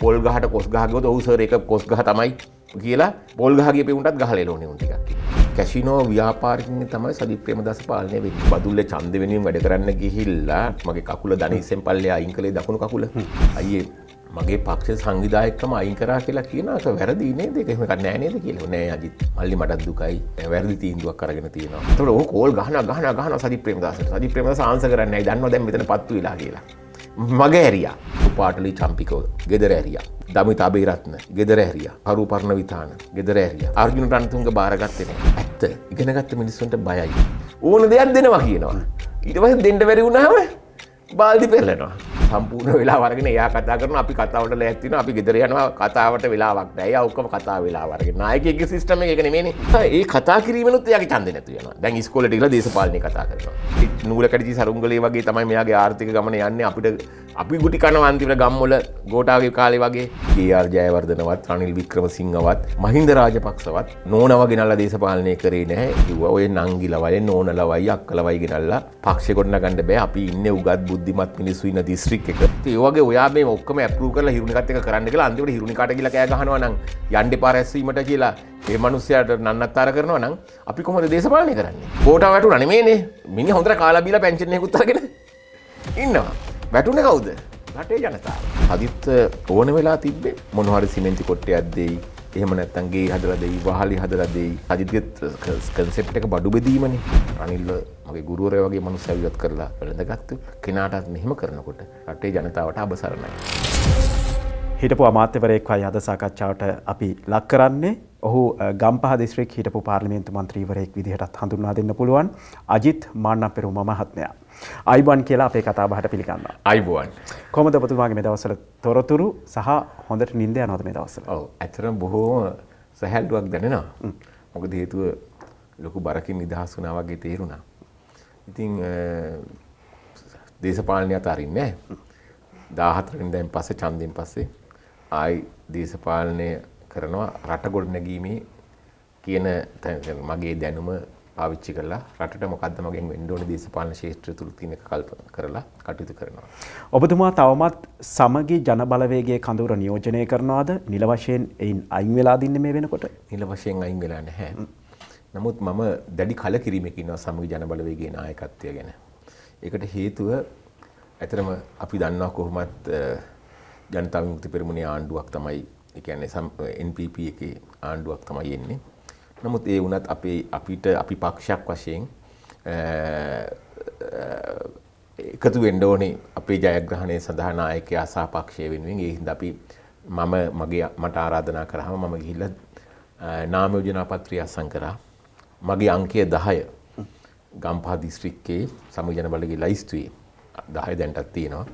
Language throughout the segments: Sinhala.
පොල් ගහට කොස් ගහගොත ඔවුසර එක කොස් ගහ තමයි කියලා පොල් ගහගේ පෙවුන්ටත් ගහල ලෝන උටික කැසිනෝ ව්‍යාපාරින තමයි සදි ප්‍රමදස පාලනය වෙ බදුල්ල චන්ද වෙනින් වැඩ කරන්න ගිහිල්ලා මගේ කකුල දනිසෙන් පල්ලය අයින් කළේ දකුණු කකුල අයේ මගේ පක්ෂ සංවිධායක්කම අයින් කරා කියලා කියනක වැරදි නේ දෙකම නෑනේද කියල නෑ අජිත් මල්ලි මටත් දුකයි වැරදි තීන්දුවක් කරගෙන තියෙනවා තොර කෝල් ගහන ගහන ගහන සදි ප්‍රේමදස සදි ප්‍රම සංස කරන්න දන්න දැන් මෙතන පත්තු වෙලා කියලා මග ඇරියා පාටලි චම්පිකෝ ගෙදර ඇරියා දමි තබේරත්න ගෙදර ඇරිය හරු පරණ විතාන ගෙදර ඇරිය අර්ජුන ටන්තුන්ග බාරගත්තෙන ඇත්ත ඉගෙනගත්ත මිනිස්සුන්ට බයයි ඕන දෙයක් දෙනවා කියනවා ඉටවහ දෙන්ට වැරි වුණාව බාල්ධි පෙල්ලනවා සම්පූර්ණ වෙලා වරගෙන එයා කතා කරන අපි කතාවට ලැත්තින අපි ගෙදරයනවා කතාවට වෙලාවක් ඇයි අවකම කතා වෙලා වරගෙන නායකගේ සිිටම එකන මේ ඒ කතා කිරීමනුත් යක චන්ද නැතියන දැන් ස්කොලට ල දේශපාලනය කතා කරන නූලකටි සරුංගලේ වගේ තමයි මෙයාගේ ආර්ථික ගමන යන්න අපිට අපි ගුටි කනවන්තිට ගම්මොල ගෝටාගේ කාලෙ වගේ ඒර් ජයවර්ධනවත් අනිල් වික්‍රම සිංහවත් මහින්ද රාජපක්ෂවත් නෝනව ගෙනල්ල දේශපාලනය කරේ නැහැ කිව ඔය නංගිලවය නෝනලවයි අක්කලවයි ගෙනල්ලා පක්ෂ කොටන ගණඩ බෑ අපි ඉන්න උගත් බුද්ධිමත් මිනිස්සු ඉන්න දිස්ත්‍රික් එක ඒවගේ ඔයා මේ ඔක්කම ඇපරු කරලා හිරුණිකත්ක කරන්න කියලා අන්තිවට හිරුණිකාට කියලා කෑ ගහනවා නම් යන්ඩ පාරැස්වීමට කියලා ඒ මනුස්්‍යයට නන්නත්තාර කරනවා නම් අපි කොහොද දේශපාලනය කරන්න කෝට වැටු නනමේනේ මිනි හොඳර කාලාබීලා පැංචනය කුත්තරගෙන ඉන්නවා වැටුන කවුද රටේ ජනතාව අදිත් ඕන වෙලා තිබේ මොනහරි සිමෙන්ති කොට්ට ඇද්දෙයි එහෙම නැත්තන්ගේ හදරදයි වහලි හදරදයි අජිත්ගත් කන්සෙප් එක බඩු බෙදීමන අනිල්ල මගේ ගුරුවරය වගේ මනු සැවිවත් කරලා වැළඳගත්තු කෙනාටත් මෙහෙම කරනකොට රටේ ජනතාවට අබසරණයි. හිටපු අමාත්‍යවරයෙක් අයි අද සාකච්ඡාවට අපි ලක් කරන්නේ ඔහු ගම්පහ දිස්ත්‍රික් හිටපු පාර්ලිමේන්තු මන්ත්‍රීවරයෙක් විදිහටත් හඳුන්වා දෙන්න පුළුවන් අජිත් මාන්නපෙරු මහත්මයා අයිබන් කියලා අපේ කතා බහට පිළිගන්න අයිබුවන් කොමද පතුමාගේ මේ දවසල තොරතුරු සහ හොඳට නින්ද යනොද මේ දවසල ඔව් ඇතරම් බොහෝම සැහැල්ලුවක් දැනෙනවා මොකද හේතුව ලොකු බරකින් නිදහස් වුණා වගේ තේරුණා ඉතින් දේශපාලනය අතරින්නේ දාහතරෙන් දැන් පස්සේ ඡන්දෙන් පස්සේ ආයි දේශපාලනය කරනවා රට ගොඩනැගීමේ කියන මගේ දැනුම පාවිච්චි කරලා රටට මොකක්ද මගෙන් වෙන්න ඕනේ දේශපාලන ශාස්ත්‍රය තුල තියෙන කල්ප කරලා කටයුතු කරනවා. ඔබතුමා තවමත් සමගි ජනබලවේගයේ කඳවුර නියෝජනය කරනවාද? නිල වශයෙන් එයින් අයින් වෙලාද ඉන්නේ මේ වෙනකොට? නිල වශයෙන් අයින් වෙලා නැහැ. නමුත් මම දැඩි කලකිරීමක් ඉන්නවා සමගි ජනබලවේගයේ නායකත්වය ගැන. ඒකට හේතුව ඇතරම අපි දන්නවා කොහොමත් ජනතා විමුක්ති පෙරමුණේ ආණ්ඩුවක් තමයි ඒ කියන්නේ NPP එකේ ආණ්ඩුවක් තමයි එන්නේ. නමුත් ඒ වුණත් අපේ අපිට අපි පක්ෂයක් වශයෙන් එකතු වෙන්න ඕනේ අපේ ජයග්‍රහණය සඳහා නායකයා සහ පක්ෂය වෙනුවෙන් ඒ හින්දා අපි මම මගේ මට ආරාධනා කරාම මම ගිහිල්ලා නාම යෝජනා පත්‍රය අත්සන් කරා. මගේ අංකය 10 ගම්පහ දිස්ත්‍රික්කයේ සමජන බලගේ ලයිස්තුවේ 10 දැන්ටත් තියෙනවා.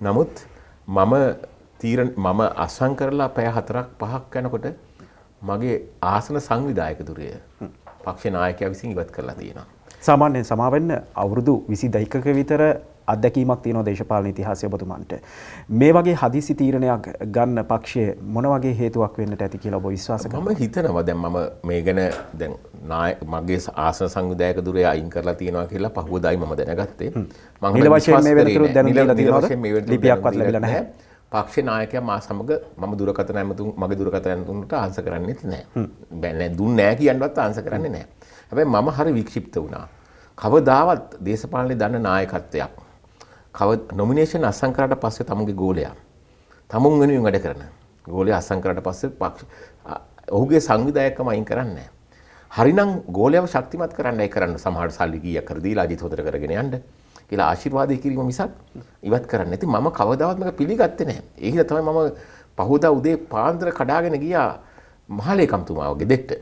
නමුත් මම තීරණ මම අත්සන් කරලා පැය 4ක් 5ක් යනකොට මගේ ආසන සංවිධායකතුරය පක්ෂ නායකයා විසින් ඉවත් කරලා තියෙනවා. සාමාන්‍යයෙන් සමාවෙන්න අවුරුදු විසි දයිකක විතර අත්දැකීමක් තියෙන දේශපාලන ඉතිහාසය ඔබතුමන්ට. මේ වගේ හදිසි තීරණයක් ගන්න පක්ෂය මොන වගේ හේතුවක් වෙන්නට ඇති කියලා ඔබ විශ්වාස කරනවා? මම හිතනවා දැන් මම මේ ගැන දැන් මගේ ආසන සංවිධායකතුරේ අයින් කරලා තියෙනවා කියලා පහුවදායි මම දැනගත්තේ. මම නිල වශයෙන් මේ වෙනතුරු දැනුම් දීලා තියෙනවද? ලිපියක්වත් ලැබිලා නැහැ. පක්ෂ නායකය මා සමග මම දුරකත නැමතුන් මගේ දුරකත ඇතුන්ට අන්ස කරන්නෙත් නෑ බැන දුන්න නෑ කියන්නවත් අන්ස කරන්න නෑ හැබැයි මම හරි වික්ෂිප්ත වුණා කවදාවත් දේශපාලනය දන්න නායකත්වයක් කව නොමිනේෂන් අසංකරට පස්සේ තමුගේ ගෝලයා තමුන් වෙනුවෙන් වැඩ කරන ගෝලය අසංකරට පස්සේ පක්ෂ ඔහුගේ සංවිධායකම අයින් කරන්න හරිනම් ගෝලයව ශක්තිමත් කරන්නයි කරන්න සමහර සල්ලි ගීයක් කර දීලා අජිත් හොදට කරගෙන යන්න කියලා ආශිර්වාදය කිරීම මිසක් ඉවත් කරන්න ඇති මම කවදවත්මක පිළිගත්තේ නැහැ. ඒහිද තමයි මම පහුදා උදේ පාන්දර කඩාගෙන ගියා මහලේකම්තුමාවගේ දෙට්ට.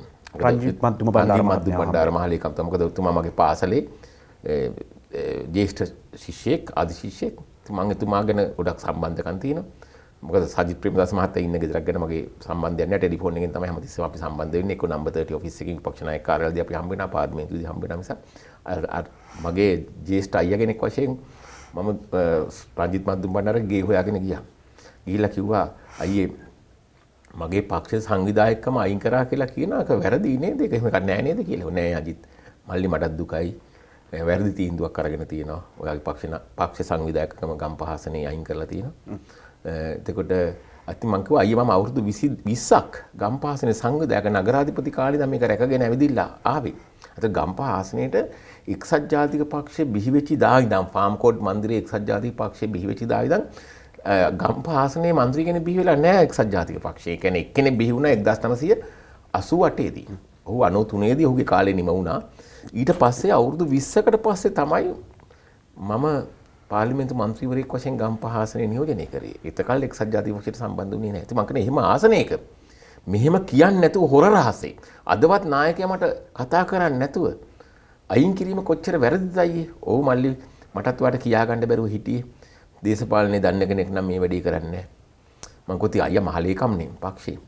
රංජිත් මන්තුම බණ්ඩාර මන්තු බණ්ඩාර මහලේකම්තුමා මොකද එතුමා මගේ පාසලේ ජේෂ්ඨ ශිෂ්‍යෙක් ආදි ශිෂ්‍යෙක්. මම එතුමාගෙන ගොඩක් සම්බන්ධකම් තියෙනවා. මොකද සජිත් ප්‍රේමදාස මහත්තයා ඉන්න ගෙදරක් ගැන මගේ සම්බන්ධයක් නැහැ ටෙලිෆෝන් එකෙන් තමයි හැමතිස්සෙම අපි සම්බන්ධ වෙන්නේ එක්ක නම්බර් 30 ඔෆිස් එකකින් විපක්ෂ නායක කාර්යාලයේදී අපි හම්බ වෙනවා පාර්ලිමේන්තුවේදී හම්බ වෙනවා මිසක් මගේ ජේෂ්ඨ අයියා කෙනෙක් වශයෙන් මම රංජිත් මන්දුම් බණ්ඩාර ගේ හොයාගෙන ගියා. ගිහිල්ලා කිව්වා අයියේ මගේ පක්ෂ සංවිධායකකම අයින් කරා කියලා කියනක වැරදි නේද ඒක එහෙම නෑ නේද කියලා. නෑ අජිත් මල්ලි මටත් දුකයි. වැරදි තීන්දුවක් අරගෙන තියෙනවා. ඔයාගේ පක්ෂ පක්ෂ සංවිධායකකම ගම්පහසනේ අයින් කරලා තියෙනවා. එතකොට ඇති මං කිව්වා අයියා මම අවුරුදු 20 20ක් ගම්පහසනේ සංවිධායක නගරාධිපති කාලේ නම් මේක රැකගෙන ඇවිදිලා ආවේ. අත ගම්පහ ආසනයේට එක්සත් ජාතික පක්ෂය බිහිවෙච්චි දායිදම් පාම්කෝඩ් මන්දිරේ එක්සත් ජාතික පක්ෂය බිහිවෙච්චි දායිදම් ගම්පාසනේ මන්ත්‍රී කෙනෙක් බිහි වෙලා නැහැ එක්සත් ජාතික පක්ෂය. ඒ කියන්නේ එක්කෙනෙක් බිහි වුණා 1988 දී. ඔහු 93 දී ඔහුගේ කාලේ නිම වුණා. ඊට පස්සේ අවුරුදු 20කට පස්සේ තමයි මම පාර්ලිමේන්තු මන්ත්‍රීවරයෙක් වශයෙන් ගම්පහ ආසනය නියෝජනය කරේ. එතකල් එක්සත් ජාතික පක්ෂයට සම්බන්ධ වුණේ නැහැ. ඉතින් මම කියන්නේ එහෙම ආසනයක මෙහෙම කියන්නේ නැතුව හොර රහසේ. අදවත් නායකයා මට කතා කරන්නේ නැතුව අයින් කිරීම කොච්චර වැරදිද අයියේ ඔව් මල්ලි මටත් වට කියාගන්න බැරුව හිටියේ දේශපාලනය දන්න කෙනෙක් නම් මේ වැඩේ කරන්නේ මං කොති අයියා මහලේකම්නේ පක්ෂේ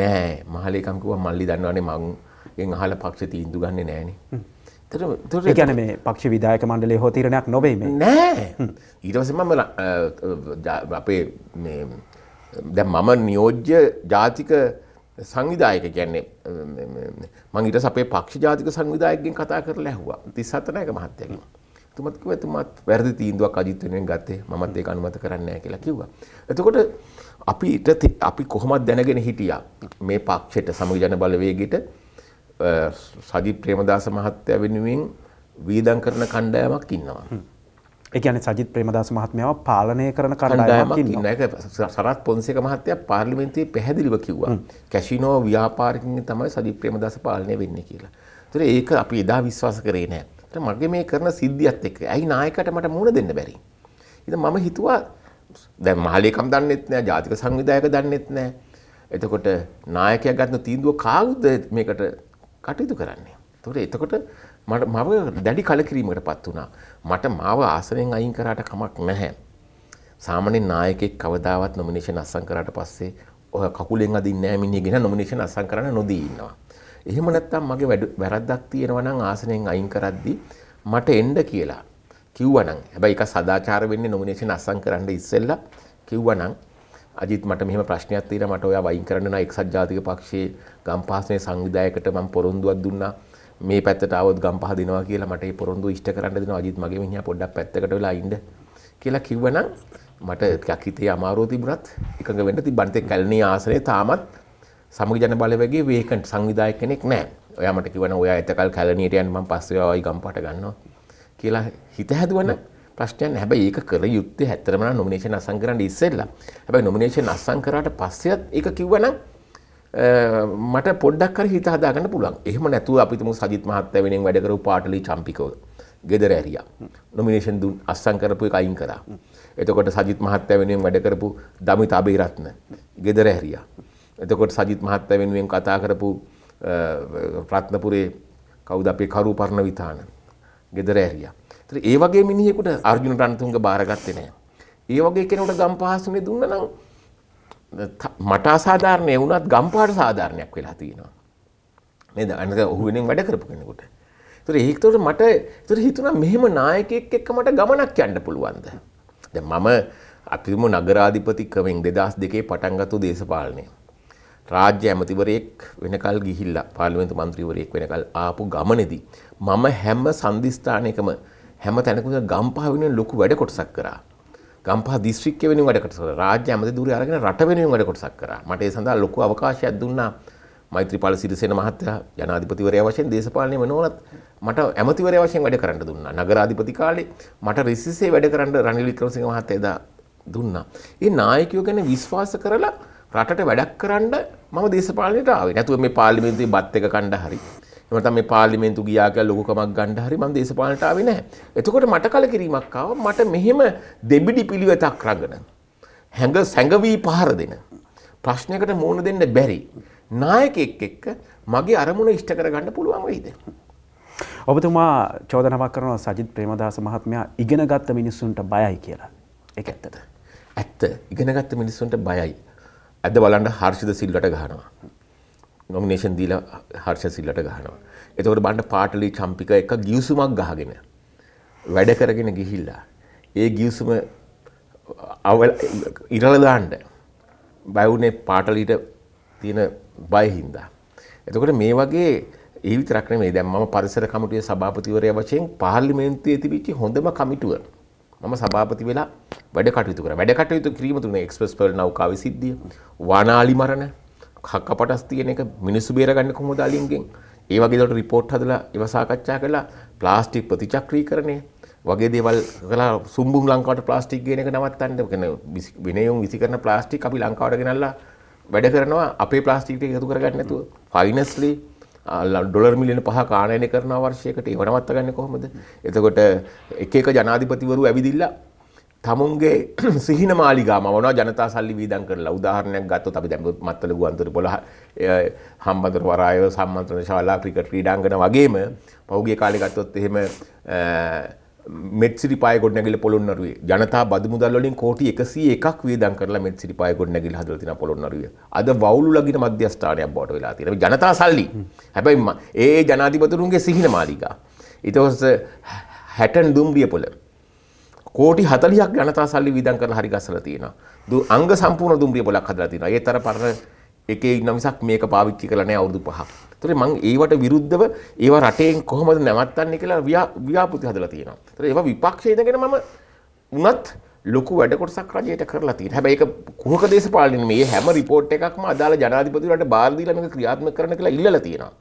නෑ මහලේකම් කිව්වා මල්ලි දන්නවනේ මං එන් අහලා පක්ෂේ තීන්දුව ගන්නෙ නෑනේ ගැන මේ පක්ෂ විදායක මණ්ඩලේ හෝ තීරණයක් නොබේ නෑ ඊටවසම අපේ දැ මම නියෝජ්‍ය ජාතික සංවිධායක කියන්නේ මංගේට අපේ පක්ෂ ජාතික සංවිධායකගෙන් කතා කරලා ඇහුවා 37 නයක මහත්තයාගෙන්. එතුමත් කිව්වා එතුමත් වැරදි තීන්දුවක් අජිත් වෙනුවෙන් ගත්තේ මමත් ඒක අනුමත කරන්නේ නැහැ කියලා කිව්වා. එතකොට අපිට අපි කොහොමද දැනගෙන හිටියා මේ පක්ෂයට සමගි බලවේගයට සජිත් ප්‍රේමදාස මහත්තයා වෙනුවෙන් වීදම් කරන කණ්ඩායමක් ඉන්නවා. එකන සජිත් ප්‍රමදස මහත්මාව පාලනය කරන කරඩායමක් සරත් පොන්සේක මහත්තය පාර්ලිමෙන්තේ පැහැදිලිව කිව්වා කැශිනෝ ව්‍යාපාරකින් තමයි සජිත් ප්‍රමදස පාලනය වෙන්න කියලා. තුර ඒක අපි එදා විශ්වාස කරේ නෑ මගේ මේ කරන සිද්ධියත් එක්ක ඇයි නායකට මට මුණ දෙන්න බැරි. ඉ මම හිතුවා දැ මහලේකම් දන්නෙත් නෑ ජාතික සංවිධයක දන්නෙත් නෑ. එතකොට නායකයක් ගත්න තීන්දුව කාවුද්ද මේකට කටයුතු කරන්නේ. තොර එතකොට මට මව දැඩි කලකිරීමට පත් වුණා. මට මාව ආසනෙන් අයින් කරාට කමක් නැහැ. සාමාන්‍යයෙන් නායකයෙක් කවදාවත් නොමිනේෂන් අත්සන් කරාට පස්සේ ඔය කකුලෙන් අදින්නේ නැහැ මිනිහ ගෙන නොමිනේෂන් අත්සන් කරන්න නොදී ඉන්නවා. එහෙම නැත්නම් මගේ වැරද්දක් තියෙනවා නම් ආසනෙන් අයින් කරද්දී මට එන්න කියලා කිව්වනම් හැබැයි එක සදාචාර වෙන්නේ නොමිනේෂන් අත්සන් කරන්න ඉස්සෙල්ලා කිව්වනම් අජිත් මට මෙහම ප්‍රශ්නයක් තීර මට ඔයා වයින් කරන්න එක්සත් ජාතික පක්ෂයේ ගම්පාසනය සංවිධායකට මම පොරොන්දුවක් දුන්නා මේ පැත්තට આવොත් ගම්පහ දෙනවා කියලා මට ඒ පොරොන්දු ඉෂ්ට කරන්න දෙනවා අජිත් මගේ මිනිහා පොඩ්ඩක් පැත්තකට වෙලා ඉන්න කියලා කිව්වනම් මට ටිකක් හිතේ අමාරුව තිබුණත් එකඟ වෙන්න තිබ්බන්තේ කැලණිය ආසනේ තාමත් සමග ජන බලවේගයේ වේකන්ට් සංවිධායක කෙනෙක් නැහැ. ඔයා මට කිව්වනම් ඔයා එතකල් කැලණියට යන්න මම පස්සේ ආවයි ගම්පහට ගන්නවා කියලා හිත හැදුවන ප්‍රශ්නයක් නැහැ. හැබැයි ඒක කළ යුත්තේ හැතරම නම් නොමිනේෂන් අසං කරන්න ඉස්සෙල්ලා. හැබැයි නොමිනේෂන් අසං කරාට පස්සෙත් ඒක කිව්වනම් මට පොඩ්ඩක් කර හිත හදාගන්න පුළුවන් එහෙම නැතුව අපිතුම සජිත් මහත්තය වෙනෙන් වැඩකරු පාටලි චම්පිකව ගෙදර ඇරිය නොමිනේෂන් දුන් අස්සං කරපු එක අයින් කරා එතකොට සජිත් මහත්තය වෙනුවෙන් වැඩකරපු දමිත අබේරත්න ගෙදර ඇරිය එතකොට සජිත් මහත්තය වෙනුවෙන් කතා කරපු ප්‍රත්නපුරේ කවුද අපේ කරු පරණ විතාන ගෙදර ඇරිය ඒ වගේ මිනිහෙකුට අර්ජුන රණතුන්ග බාරගත්තේ නෑ ඒ වගේ කෙනෙකුට ගම් පහසුනේ දුන්න නම් මට අසාධාරණය වුණත් ගම්පාට සාධාරණයක් වෙලා තියෙනවා. නේද? අනික ඔහු වෙනින් වැඩ කරපු කෙනෙකුට. ඒතර ඒකට මට ඒතර හිතුණා මෙහෙම නායකයෙක් එක්ක මට ගමනක් යන්න පුළුවන්ද? දැන් මම අපිම නගරාධිපතිකමෙන් 2002 පටන්ගත්තු දේශපාලනය. රාජ්‍ය ඇමතිවරයෙක් වෙනකල් ගිහිල්ලා පාර්ලිමේන්තු මන්ත්‍රීවරයෙක් වෙනකල් ආපු ගමනේදී මම හැම සංදිස්ථානයකම හැම තැනකම ගම්පහ වෙන ලොකු වැඩ කොටසක් කරා. ගම්පා දිස්ත්‍රික්ක වෙනුවෙන් වැඩ කොටසක් කරා. රාජ්‍ය ඇමතිදුරේ අරගෙන රට වෙනුවෙන් වැඩ කොටසක් කරා. මට ඒ සඳහා ලොකු අවකාශයක් දුන්නා. මෛත්‍රීපාල සිරිසේන මහත්තයා ජනාධිපතිවරයා වශයෙන් දේශපාලනය වෙනවනත් මට ඇමතිවරයා වශයෙන් වැඩ කරන්න දුන්නා. නගරාධිපති කාලේ මට රිසිසේ වැඩ කරන්න රනිල් වික්‍රමසිංහ මහත්තයා එදා දුන්නා. ඒ නායකයෝ ගැන විශ්වාස කරලා රටට වැඩක් කරන්න මම දේශපාලනයට ආවේ. නැතුව මේ පාර්ලිමේන්තුවේ බත් එක කණ්ඩා හරි. එමට මේ පාලිමෙන්තු ගියාක ලොකමක් ගණ්ඩහරි මන් දේශපාලටාව නෑ. එතකොට මට කල කිරීමක්කාව මට මෙහෙම දෙබිඩි පිළිවෙතක් රගන. හැඟ සැඟවී පහර දෙන. ප්‍රශ්නයකට මෝන දෙන්න බැරි. නායකෙක් එක්ක මගේ අරමුණ ඉෂ්ට කරගන්න පුළුවන් වෙයිද. ඔබතුමා චෝදනවක් කරන සජිත් ප්‍රේමදාස මහත්මයා ඉගෙනගත්ත මිනිස්සුන්ට බයයි කියලා එක ඇත්තට. ඇත්ත ඉගෙනගත්ත මිනිස්සුන්ට බයයි. ඇද බලන්ට හර්ෂිද සිල්ලට ගහනවා. නොමිනේෂන් දීලා හර්ෂසිල්ලට ගහනවා. එතකොට බණ්ඩ පාටලි චම්පික එක ගිවිසුමක් ගහගෙන වැඩ කරගෙන ගිහිල්ලා ඒ ගිවිසුම අවල ඉරල දාන්න බයවුනේ පාටලිට තියෙන බය හින්දා. එතකොට මේ වගේ ඒ විතරක් නෙමෙයි දැන් මම පරිසර කමිටුවේ සභාපතිවරයා වශයෙන් පාර්ලිමේන්තුවේ තිබිච්ච හොඳම කමිටුව මම සභාපති වෙලා වැඩ කටයුතු කරා. වැඩ කටයුතු කිරීම තුනේ එක්ස්ප්‍රස් පර්ල් නෞකාවේ සිද්ධිය, වානාලි මරණ හක්ක පටස් තියෙන එක මිනිස්සු බේරගන්න කොහොමද අලින්ගෙන් ඒ වගේ දේවල් රිපෝට් හදලා ඒවා සාකච්ඡා කළා ප්ලාස්ටික් ප්‍රතිචක්‍රීකරණය වගේ දේවල් කළා සුම්බුම් ලංකාවට ප්ලාස්ටික් ගේන එක නවත්තන්න කියන විනයම් විසිකරන ප්ලාස්ටික් අපි ලංකාවට ගෙනල්ලා වැඩ කරනවා අපේ ප්ලාස්ටික් ටික එකතු කරගන්න නැතුව ෆයිනස්ලි ඩොලර් මිලියන පහ කාණයනය කරන වර්ෂයකට ඒව නවත්ත ගන්න කොහොමද එතකොට එක එක ජනාධිපතිවරු ඇවිදිලා තමුන්ගේ සිහින මාලිගා මවන ජනතා සල්ලි වීදන් කරලා උදාහරණයක් ගත්තොත් අපි දැන් මත්තල ගුවන්තොට පොළ හම්බන්තොට වරාය සම්මන්ත්‍රණ ශාලා ක්‍රිකට් ක්‍රීඩාංගන වගේම පහුගිය කාලේ ගත්තොත් එහෙම මෙත් සිරිපාය ගොඩනැගිලි පොළොන්නරුවේ ජනතා බදු මුදල් වලින් කෝටි 101ක් වියදම් කරලා මෙත් සිරිපාය ගොඩනැගිලි හදලා තියෙන පොළොන්නරුවේ අද වවුලු ළඟින මධ්‍යස්ථානයක් බවට වෙලා තියෙනවා ජනතා සල්ලි හැබැයි ඒ ජනාධිපතිතුරුන්ගේ සිහින මාලිගා ඊට පස්සේ හැටන් දුම්රිය පොළ කෝටි 40ක් ජනතා සල්ලි වියදම් කරලා හරි ගස්සලා තියෙනවා. දු අංග සම්පූර්ණ දුම්රිය බොලක් හදලා තියෙනවා. ඒ තර පරණ එකේ ඉන්න මිසක් මේක පාවිච්චි කරලා නැහැ අවුරුදු 5ක්. ඒතරේ මම ඒවට විරුද්ධව ඒවා රටෙන් කොහොමද නැවත්තන්නේ කියලා ව්‍යාපෘති හදලා තියෙනවා. ඒතරේ ඒවා විපක්ෂයේ ඉඳගෙන මම උනත් ලොකු වැඩ කොටසක් රජයට කරලා තියෙනවා. හැබැයි ඒක කුහක දේශපාලනේ මේ හැම රිපෝට් එකක්ම අදාළ ජනාධිපතිවරයාට බාර දීලා මේක ක්‍රියාත්මක කරන්න කියලා ඉල්ලලා තියෙනවා.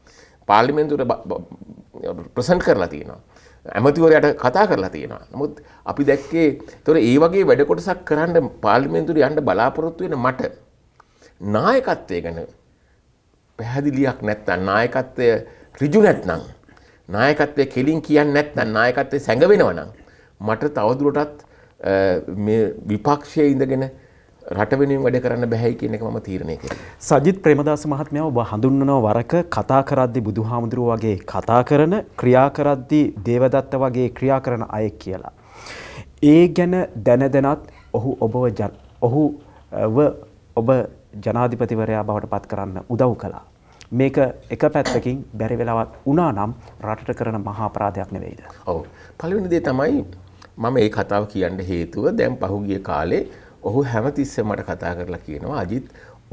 පාර්ලිමේන්තුවට ප්‍රසන්ට් කරලා තියෙනවා. ඇමතිවරයට කතා කරලා තියෙනවා. නමුත් අපි දැක්කේ තොර ඒ වගේ වැඩකොටසක් කරන්න පාර්ලිමේන්තුවට යන්න බලාපොරොත්තු වෙන මට නායකත්වය ගැන පැහැදිලියක් නැත්නම් නායකත්වය ඍජු නැත්නම් නායකත්වය කෙලින් කියන්නේ නැත්නම් නායකත්වය සැඟවෙනවා නම් මට තවදුරටත් මේ විපක්ෂයේ ඉඳගෙන රට වෙනුවෙන් වැඩ කරන්න බැහැයි කියන එක මම තීරණය කරේ. සජිත් ප්‍රේමදාස මහත්මයා ඔබ හඳුන්වනව වරක කතා කරද්දී බුදුහාමුදුරුවෝ වගේ කතා කරන, ක්‍රියා කරද්දී දේවදත්ත වගේ ක්‍රියා කරන අය කියලා. ඒ ගැන දැන දැනත් ඔහු ඔබව ඔහුව ඔබ ජනාධිපතිවරයා බවට පත් කරන්න උදව් කළා. මේක එක පැත්තකින් බැරි වෙලාවත් වුණා නම් රටට කරන මහා අපරාධයක් නෙවෙයිද? ඔව්. පළවෙනි දේ තමයි මම මේ කතාව කියන්න හේතුව දැන් පහුගිය කාලේ ඔහු හැමතිස්ස මට කතා කරලා කියනවා අජිත්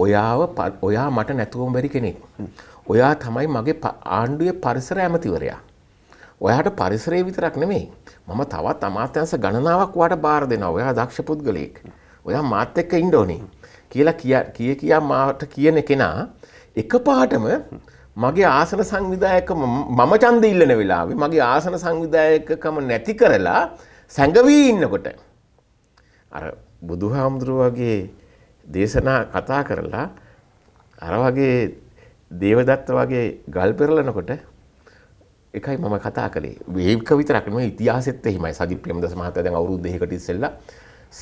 ඔයාව ඔයා මට නැතුවම් බැරි කෙනෙක්. ඔයා තමයි මගේ ආණ්ඩුවේ පරිසර ඇමතිවරයා. ඔයාට පරිසරේ විතරක් නෙමෙයි මම තවත් අමාත්‍යංශ ගණනාවක් වාට බාර දෙනවා ඔයා දක්ෂ පුද්ගලයෙක්. ඔයා මාත් එක්ක ඉන්න ඕනේ කියලා කිය කියා මාට කියන කෙනා එකපාරටම මගේ ආසන සංවිධායකම මම ඡන්ද ඉල්ලන වෙලාවේ මගේ ආසන සංවිධායකකම නැති කරලා සැඟවී ඉන්නකොට අර බුදුහාමුදුරුවගේ දේශනා කතා කරලා අර වගේ දේවදත්ත වගේ ගල් පෙරලනකොට එකයි මම කතා කළේ වේක විතරක් නෙමෙයි ඉතිහාසෙත් එහිමයි සජිත් ප්‍රේමදාස මහත්තයා දැන් අවුරුදු දෙකකට ඉස්සෙල්ලා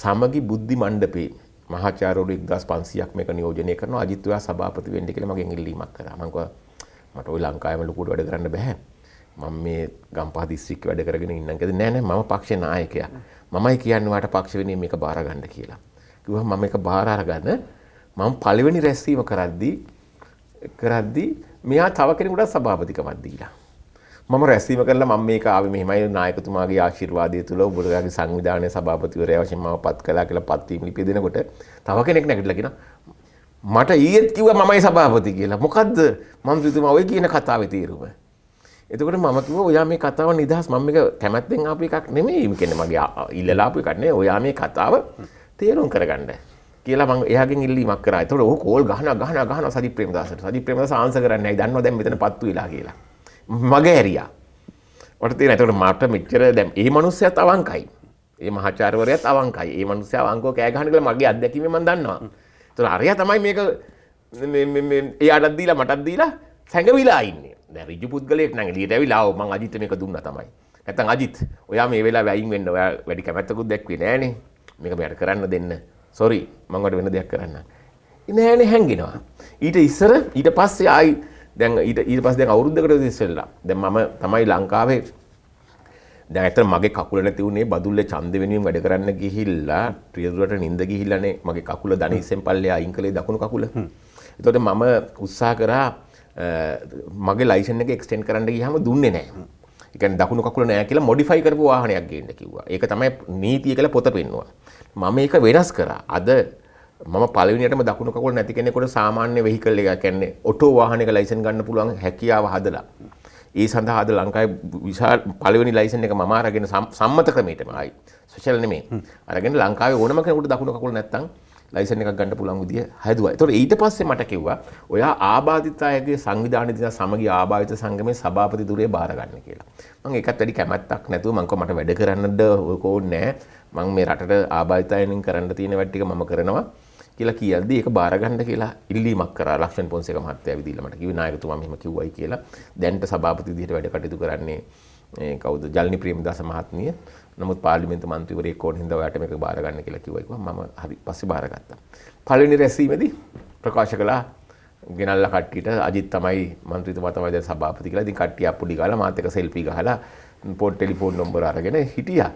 සමගි බුද්ධි මණ්ඩපේ මහාචාර්යවරු 1500ක් මේක නියෝජනය කරනවා අජිත් ඔයා සභාපති වෙන්න කියලා මගෙන් ඉල්ලීමක් කරා මම කිව්වා මට ওই ලංකාවේම ලොකුට වැඩ කරන්න බෑ මම මේ ගම්පහ දිස්ත්‍රික්කේ වැඩ කරගෙන ඉන්නම් කියලා නෑ නෑ මම පක්ෂේ නායකයා මමයි කියන්නවාට පක්ෂවෙනය මේක බාරගන්න කියලා. කිව මම එක බාරාරගන්න මං පලිවැනි රැස්වීම කරද්දී කරද්දී මෙයා තව කෙනෙකුට සභාපතිකමත්දීලා. මම රැස්වීම කරලා මම මේක ආවේ මෙහෙමයි නායකතුමාගේ ආශිර්වාදය තුල ඔබතුමාගේ සංවිධානයේ සභාපතිවරයා වශයෙන් මම පත් කළා කියලා පත්වීම ලිපිය දෙනකොට තව කෙනෙක් නැගිටලා කියනවා මට ඊයේත් කිව්වා මමයි සභාපති කියලා. මොකද්ද මන්ත්‍රීතුමා ඔය කියන කතාවේ තේරුම? එතකට මකිව ඔයා මේ කතාව නිදහස් මම එක කැමැත්තෙන් අප එකක් නෙමේ කෙන මගේ ඉල්ලලාපු කන්නේ ඔයා මේ කතාව තේරුම් කරගන්න කියලා මං එයාගෙන් ඉල්ලීමක් කරා එතකොට ඕක කෝල් ගහන ගහන ගහන සදි ප්‍රේමදාසට සදි ප්‍රේමදාස ආන්සර් කරන්නේ නැහැ දන්නවා දැන් මෙතන පත්තු වෙලා කියලා මගේ ඇරියා මට තේරෙනවා එතකොට මට මෙච්චර දැන් මේ මිනිස්සයාත් අවංකයි මේ මහාචාර්යවරයාත් අවංකයි මේ මිනිස්සයා අවංකව කෑ ගහන කියලා මගේ අත්දැකීමෙන් මම දන්නවා එතකොට අරයා තමයි මේක එයාටත් දීලා මටත් දීලා සැඟවිලා ඉන්නේ රජ පුද්ගලෙක් නඟ ලියට ඇවිලා මං අජිත මේක දුන්න තමයි ඇතන් අජිත් ඔයා මේ වෙලා වැයින් වෙන්න ඔයා වැඩි කැමැත්තකුත් දැක්වේ නෑන මේක මයට කරන්න දෙන්න සොරි මංවට වෙන දෙයක් කරන්න ඉනෑන හැංගෙනවා ඊට ඉස්සර ඊට පස්සේ ආයි දැන් ඊට ඊට පස් දැන් අවුරුද්ධකට දිස්සෙල්ලා දැන් මම තමයි ලංකාවේ දැන් ඇත්තට මගේ කකුල නැති වුණේ බදුල්ල ඡන්ද වෙනුවෙන් වැඩ කරන්න ගිහිල්ලා ත්‍රිදුරට නිින්ද ගිහිල්ලානේ මගේ කකුල දණිසෙන් පල්ලේ අයින් කළේ දකුණු කකුල එතකොට මම උත්සාහ කරා මගේ ලයිසන එක එක්ස්ටෙන්න් කරන්න හම දුන්නේ නෑ එක දකුණු කකුල නෑ කියලා මොඩිෆයි කරපු වාහනයක් ගන්න කිවවා ඒක තමයි නීතිය කළ පොත පෙන්වා මම ඒක වෙනස් කර අද ම පලවිනට දකුණු කකුල නැති කෙනෙකොට සාමාන්‍ය වෙහිකල්ල එක කැන්නේ ඔටෝ වාහනක ලයිසන් ගන්න පුළුවන් හැකියාව හදලා ඒ සඳහාද ලංකායි විශා පලවනි ලයිසන එක මමාරගෙන සම්මත ක්‍රමේටමයි සුශල්නමේ අරගෙන ලංකාව ඕනමකනකට දකුණු කකුල නැත්තන් ලයිසන එක ගන්න පුළන් විදිිය හැදවා තොට ඊට පස්සේ මට කිව්වා ඔයා ආබාධිතයගේ සංවිධාන තින සමගේ ආභාවිත සංගමය සභාපති දුරේ බාරගන්න කියලා මං එකත් වැඩි කැමැත්තක් නැතුව මංක මට වැඩ කරන්නද හෝකෝ නෑ මං මේ රට ආභාවිතයනින් කරන්න තියෙන වැට්ටික ම කරනවා කියලා කියද ඒක බාරගන්න කියලා ඉල්ලීමක් කර ලක්ෂන් පොන්සේ මත්තය විදිලමට කිව නායකතුම මෙම කිව්වයි කියලා දැන්ට සභාපති දිට වැඩ කටයුතු කරන්නේ කවුද ජල්නි ප්‍රේමදස මහත්මිය නමුත් පාර්ලිමේන්තු මන්ත්‍රීවරයෙක් කෝණ හින්දා ඔයාට මේක බාර ගන්න කියලා කිව්වා කිව්වා මම හරි පස්සේ බාරගත්තා. පළවෙනි රැස්වීමේදී ප්‍රකාශ කළා ගෙනල්ලා කට්ටියට අජිත් තමයි මන්ත්‍රීතුමා තමයි දැන් සභාපති කියලා. ඉතින් කට්ටිය අප්පුඩි ගාලා මාත් එක්ක සෙල්ෆි ගහලා පොඩ් ටෙලිෆෝන් නම්බර අරගෙන හිටියා.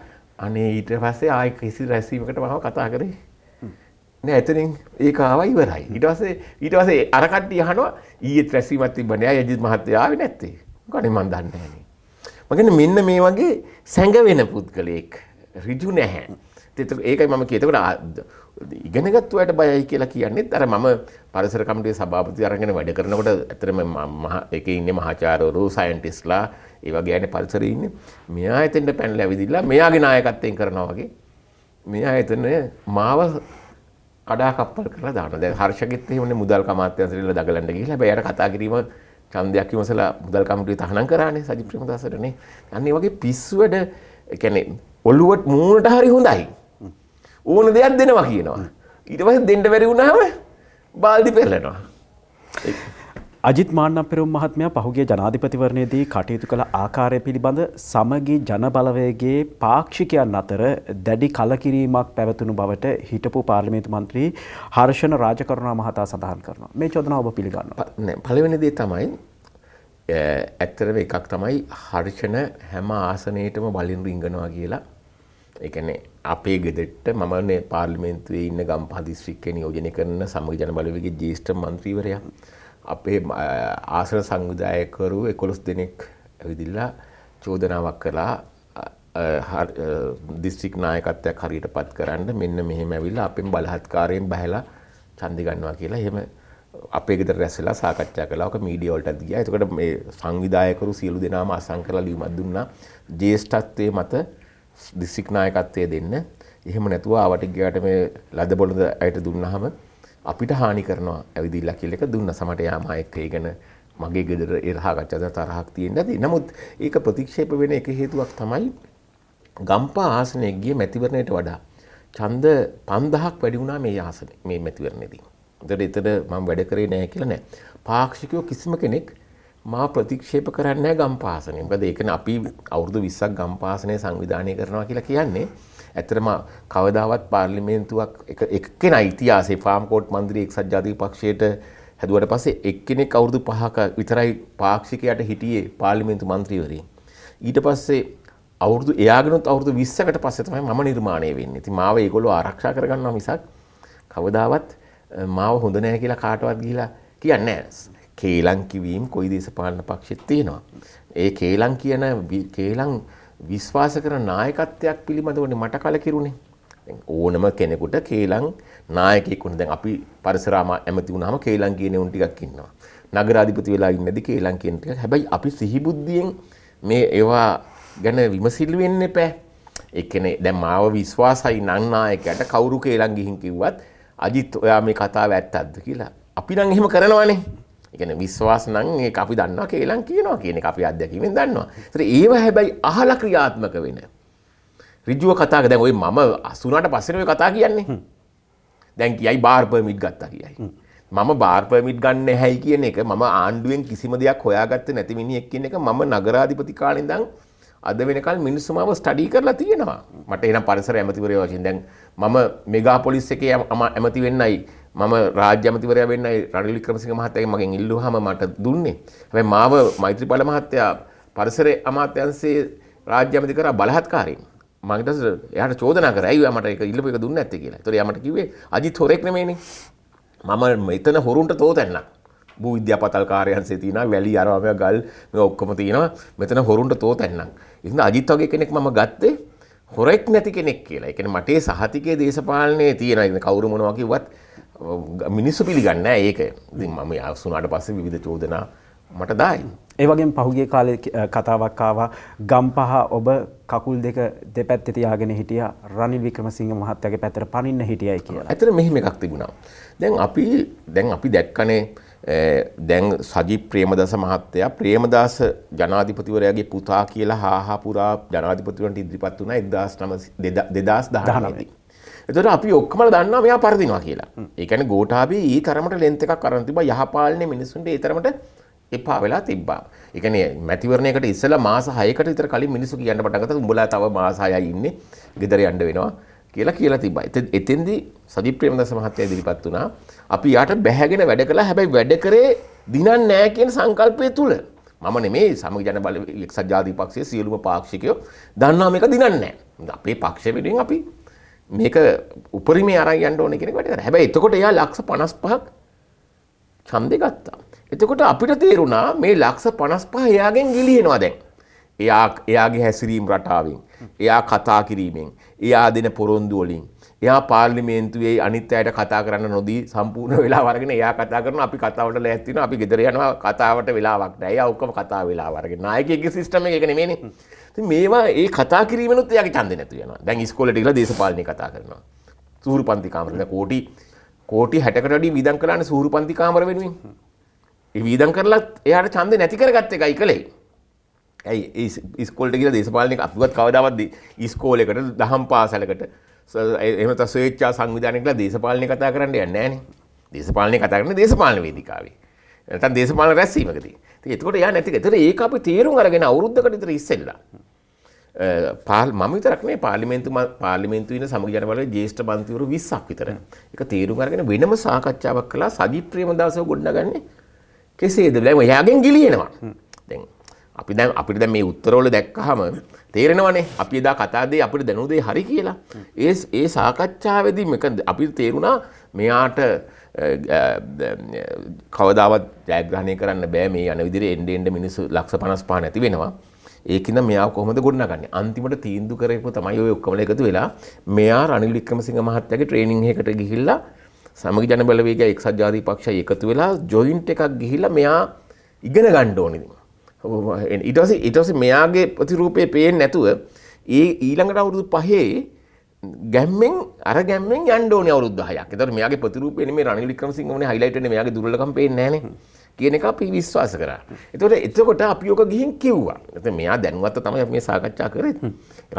අනේ ඊට පස්සේ ආයි කිසි රැස්වීමකට මම කතා කරේ නෑ එතනින් ඒක ආවා ඉවරයි. ඊට පස්සේ ඊට පස්සේ අර කට්ටිය අහනවා ඊයේ රැස්වීමක් තිබ්බ නෑ අජිත් මහත්තයා ආවේ නැත්තේ. මොකද මන් දන්නේ නෑනේ. මගෙන මෙන්න මේ වගේ සැඟවෙන පුද්ගලයෙක් රිජු නැහැ. තෙතර ඒකයි මම කියතකට ඉගෙනගත්තුවට බයයි කියලා කියන්නේ අර මම පරිසර කමිටුවේ සභාපති අරගෙන වැඩ කරනකොට ඇත්තටම මහ එකේ ඉන්නේ මහාචාර්යවරු සයන්ටිස්ට්ලා ඒ වගේ අයනේ පරිසරයේ ඉන්නේ මෙයා එතෙන්ට පැනලා ඇවිදිලා මෙයාගේ නායකත්වයෙන් කරනවා වගේ මෙයා එතන මාව අඩා කප්පල් කරලා දානවා දැන් හර්ෂගෙත් එහෙමනේ මුදල් කමාත්‍යංශ ඉල්ල දගලන්න ගිහිල්ලා හැබැයි යාට කතා කිරීම ඡන්දයක් විමසලා මුදල් කමිටුවේ තහනම් කරානේ සජිත් ප්‍රේමදාසටනේ. අන්න ඒ වගේ පිස්සුවඩ කියන්නේ ඔළුවට මූණට හරි හොඳයි. ඕන දෙයක් දෙනවා කියනවා. ඊට පස්සේ දෙන්න බැරි වුණාම බාල්දි පෙරලනවා. අජිත් මාන්නම්පෙරුම් මහත්මයා පහුගේ ජනාධිපතිවරණයේදී කටයුතු කළ ආකාරය පිළිබඳ සමගි ජනබලවයගේ පාක්ෂිකයන් අතර දැඩි කලකිරීමක් පැවතුණු බවට හිටපු පාර්ලිමේන්තු මන්ත්‍රී හර්ෂණ රාජකරුණා මහතා සඳහන් කරනවා. මේ චෝදනාව ඔබ පිළිගන්නවා. පළවෙනි දේ තමයි ඇත්තටම එකක් තමයි හර්ෂණ හැම ආසනයකටම බලින් රිංගනවා කියලා. ඒ කියන්නේ අපේ ගෙදරට මම මේ පාර්ලිමේන්තුවේ ඉන්න ගම්පහ දිස්ත්‍රික්කේ නියෝජනය කරන සමගි ජනබලවයගේ ජ්‍යෙෂ්ඨ මන්ත්‍රීවරයා අපේ ආසන සංවිධායකරු එකොළොස් දෙනෙක් ඇවිදිල්ලා චෝදනාවක් කලා දිස්ත්‍රික් නායකත්වයක් හරියට පත් කරන්න මෙන්න මෙහෙම ඇවිල්ලා අපෙන් බලහත්කාරයෙන් බැහැලා ඡන්දි ගන්නවා කියලා එහෙම අපේ ගෙදර රැස්ලා සාකච්ඡා කළා. ඔක මීඩියා වලටත් ගියා. එතකොට මේ සංවිධායකරු සියලු දෙනාම අසං කරලා ලියුමක් දුන්නා. ජේෂ්ඨත්වයේ මත දිස්ත්‍රික් නායකත්වයේ දෙන්න. එහෙම නැතුව ආවට ගියාට මේ ලද බොළඳ ඇයට දුන්නාම අපිට හානි කරනවා ඇවිදිල්ලා කියල එක දුන්න සමට යාමායක ඒගන මගේ ගෙදර එරහාගච්චද තරහක් තියෙන් ඇති නමුත් ඒක ප්‍රතික්ෂේප වෙන එක හේතුවක් තමයි ගම්පා ආසනය ගිය මැතිවරණයට වඩා චන්ද පන්දහක් වැඩිුණා මේ ආසන මේ මැතිවරණෙදී. දට එතට මං වැඩ කරේ නෑ කියල නෑ පාක්ෂිකයෝ කිසිම කෙනෙක් මා ප්‍රතික්ෂේප කරන්න ගම්පාසනය බද ඒකන අපි අවුරදු විස්සක් ගම්පාසනය සංවිධානය කරනවා කියලා කියන්නේ ඇතරම කවදාවත් පාර්ලිමේන්තුවක් එක්කෙන ඉතිහාසේ ෆාම්කෝට් මන්දිරී එක්සත් ජාතික පක්ෂයට හැදුවට පස්සේ එක්කෙනෙක් අවුරුදු පහක විතරයි පාක්ෂිකයට හිටියේ පාර්ලිමේන්තු මන්ත්‍රීවරින්. ඊට පස්සේ අවුරුදු එයාගෙනුත් අවුරුදු 20කට පස්සේ තමයි මම නිර්මාණය වෙන්නේ. ඉතින් මාව ඒගොල්ලෝ ආරක්ෂා කරගන්නවා මිසක් කවදාවත් මාව හොඳ නෑ කියලා කාටවත් ගිහිලා කියන්නේ නෑ. කේලම් කිවීම කොයි දේශපාලන පක්ෂෙත් තියෙනවා. ඒ කේලම් කියන කේලම් විශ්වාස කරන නායකත්වයක් පිළිබඳවනේ මට කලකිරුණේ. ඕනම කෙනෙකුට කේලම් නායකයෙක් වුණ දැන් අපි පරිසරාම ඇමති වුණාම කේලම් කියන උන් ටිකක් ඉන්නවා. නගරාධිපති වෙලා ඉන්නේදී කේලම් කියන ටිකක්. හැබැයි අපි සිහිබුද්ධියෙන් මේ ඒවා ගැන විමසිලි වෙන්න එපා. ඒ කියන්නේ දැන් මාව විශ්වාසයි නම් නායකයාට කවුරු කේලම් ගිහින් කිව්වත් අජිත් ඔයා මේ කතාව ඇත්තක්ද කියලා. අපි නම් එහෙම කරනවනේ. එකන විශ්වාස නං ඒ අපි දන්නවා කේලං කියනවා කියන අපි අධ්‍යැකීමෙන් දන්නවා තර ඒව හැබැයි අහල ක්‍රියාත්මක වෙන රිජුව කතාක දැන් ඔයි මම අසුනාට පස්සනව කතා කියන්නේ දැන් කියයි බාර්පමිට් ගත්තා කියයි මම බාර්පමිට් ගන්න හැයි කියන එක මම ආණ්ඩුවෙන් කිසිම දෙයක් හොයාගත්ත නැතිමිනිියක් කියන එක මම නගරාධිපති කාලෙදං අද වෙනකල් මිනිස්සුමාව ස්ටඩී කරලා තියෙනවා මට එන පරිසර ඇමතිවරය වශයෙන් දැන් මම මෙගා පොලිස් එකේ ඇමති වෙන්නයි මම රාජ්‍යමතිවරයා වෙන්න රනිල් වික්‍රමසිංහ මහත්තයාගෙන් මගෙන් ඉල්ලුවාම මට දුන්නේ. හැබැයි මාව මෛත්‍රීපාල මහත්තයා පරිසරයේ අමාත්‍යංශයේ රාජ්‍යමති කරා බලහත්කාරයෙන්. මම ඊට පස්සේ එයාට චෝදනා කරා ඇයි මට ඒක ඉල්ලපු එක දුන්නේ නැත්තේ කියලා. ඒතකොට එයා මට කිව්වේ අජිත් හොරෙක් නෙමෙයිනේ. මම මෙතන හොරුන්ට තෝතැන්නක්. භූ විද්‍යාපතල් කාර්යන්සේ තියෙනවා වැලි අරවම ගල් මේ ඔක්කොම තියෙනවා මෙතන හොරුන්ට තෝතැන්නම්. ඉතින් අජිත් වගේ කෙනෙක් මම ගත්තේ හොරෙක් නැති කෙනෙක් කියලා. ඒ කියන්නේ මටේ සහතිකයේ දේශපාලනයේ තියෙන ඉතින් කවුරු මොනවා කිව්වත් මිනිස්සු පිළිගන්න ඒක ඉතින් මම අවසුනාට පස්සේ විධ චෝදනා මට දායි. ඒවගේ පහුගේ කාල කතාවක්කාවා ගම්පහ ඔබ කකුල් දෙක දෙපැත්ත තියාගෙන හිටිය රනිල් වික්‍රමසිංහ මහත්තගේ පැතර පනින්න හිටියයි කියලා ඇතර මෙහෙම එකක් තිබුණා. දැන් අපි දැන් අපි දැක්කනේ දැන් සජි ප්‍රේමදස මහත්තයා ප්‍රේමදාස ජනාධිපතිවරයාගේ පුතා කියලා හාහා පුරා ජනාධිපතිවරන්ට ඉදිරිපත් වුණා 1900 2019. එතට අපි ඔක්කම දන්න මෙයා පරදිනවා කියලා ඒකන ගෝටාබි ඒ තරමට ලෙන්තක කරන්තිබ යහපාලනය මිනිසුන්ට ඒතරමට එපා වෙලා තිබ්බා එකන මැතිවරණයකට ඉස්සල මාස හයකට ඉතර කලින් මිනිසු කියන්න පටගත උඹලා තව මාසාය ඉන්න ගෙදර අන්ඩ වෙනවා කියලා කියලා තිබා එත එතෙන්දි සජිප්‍රේමද සමහත්ය දිරිපත් වනා අපි යාට බැහැගෙන වැඩ කලා හැබැයි වැඩ කරේ දිනන් නෑකෙන් සංකල්පය තුළ මම නෙමේ සමග ජන බල ලෙක්සත් ජාතිපක්ෂය සියලුම පාක්ෂිකයෝ දන්නා මේක දිනන්නේ අපේ පක්ෂ වෙනුවෙන් අපි මේක උපරිම අරයන්ට ඕන කෙනෙකට හැබැයි එතකොට එයා ලක්ෂ පනස් පහක් චන්දය ගත්තා. එතකොට අපිට තේරුණා මේ ලක්ෂ පනස් පහ එයාගෙන් ගිලියෙනවා දැන්. එයා එයාගේ හැසිරීම් රටාවෙන්. එයා කතා කිරීමෙන්. එයා දෙන පොරොන්දුවලින්. එයා පාර්ලිමේන්තුවේ අනිත් අයට කතා කරන්න නොදී සම්පූර්ණ වෙලා වරගෙන එයා කතා කරන අපි කතාවට ලැස්ති වෙනවා අපි ගෙදර යනවා කතාවට වෙලාවක් නැහැ. එයා ඔක්කොම කතා වෙලා වරගෙන. නායකයෙක්ගේ සිස්ටම් එක ඒක නෙමෙයිනේ. මේවා ඒ කතා කිරීමනොත් එයාගේ ඡන්දේ නැති වෙනවා. දැන් ඉස්කෝලේට ගිහලා දේශපාලනේ කතා කරනවා. සූරු පන්ති කාමර දැන් කෝටි කෝටි 60කට වැඩි වීදම් කරලානේ සූරු පන්ති කාමර වෙනුවෙන්. ඒ වීදම් කරලත් එයාට ඡන්දේ නැති කරගත්ත එකයි කළේ. ඇයි ඉස්කෝලට කියලා දේශපාලනික අපිවත් කවදාවත් ඉස්කෝලේකට දහම් පාසලකට එහෙම නැත්නම් ස්වේච්ඡා සංවිධානය කියලා දේශපාලනේ කතා කරන්න යන්නේ නැහනේ. දේශපාලනේ කතා කරන්නේ දේශපාලන වේදිකාවේ. නැත්නම් දේශපාලන රැස්වීමකදී. එතකොට යා නැතික තර ඒක අපි තේරුම් අරගෙන අවුරුද්ධකට ඉතර ඉස්සෙල්ලා පාල් මම විතරක්නේ පාලිමේන්තු පාලිමේන්තු වෙන සමග ජනබල ජේෂ්ඨ මන්ත්‍රීවරු 20ක් විතර. ඒක තීරුම් අරගෙන වෙනම සාකච්ඡාවක් කළා සජිත් ප්‍රේමදාසව ගොඩනගන්නේ කෙසේද? දැන් එයාගෙන් ගිලිනවා. දැන් අපි දැන් අපිට දැන් මේ උත්තරවල දැක්කහම තේරෙනවනේ අපි එදා කතාදේ අපිට දැනුනේ හරි කියලා. ඒ ඒ සාකච්ඡාවේදී මේක අපිට තේරුණා මෙයාට කවදාවත් ජයග්‍රහණය කරන්න බෑ මේ යන විදිර එන්ඩෙන්ඩ මිනිස්සු ලක්ෂ පනස් පහ නැති වෙනවා ඒකන මෙයා කොහොමද ගොඩනගන්න අන්තිමට තීන්දු කරෙපු තමයි ඔය ඔක්කම එකතු වෙලා මෙයා රනිල් වික්‍රමසිංහ මහත්තයාගේ ට්‍රේනින් එකට ගිහිල්ලා සමග ජන බලවේගය එක්සත් ජාතික පක්ෂය එකතු වෙලා ජොයින්ට් එකක් ගිහිල්ලා මෙයා ඉගෙන ගන්න ඕනේ ඉතින් ඊට පස්සේ ඊට පස්සේ මෙයාගේ ප්‍රතිරූපේ පේන්නේ නැතුව ඒ ඊළඟට අවුරුදු පහේ ගැම්මෙන් අර ගැම්මෙන් යන්ඩෝන අවරුද්දායක් තර මේගේ පතුරූපෙන මේ රනිලික්‍රම සිංහන හයිලයිට මේගේ දුරලකම් පේනෑන කියන එක අපි විශ්වාස කරා. එතකොට එතකොට අපි ඕක ගිහින් කිව්වා. එතකොට මෙයා දැනුවත් තමයි අපි මේ සාකච්ඡා කරේ.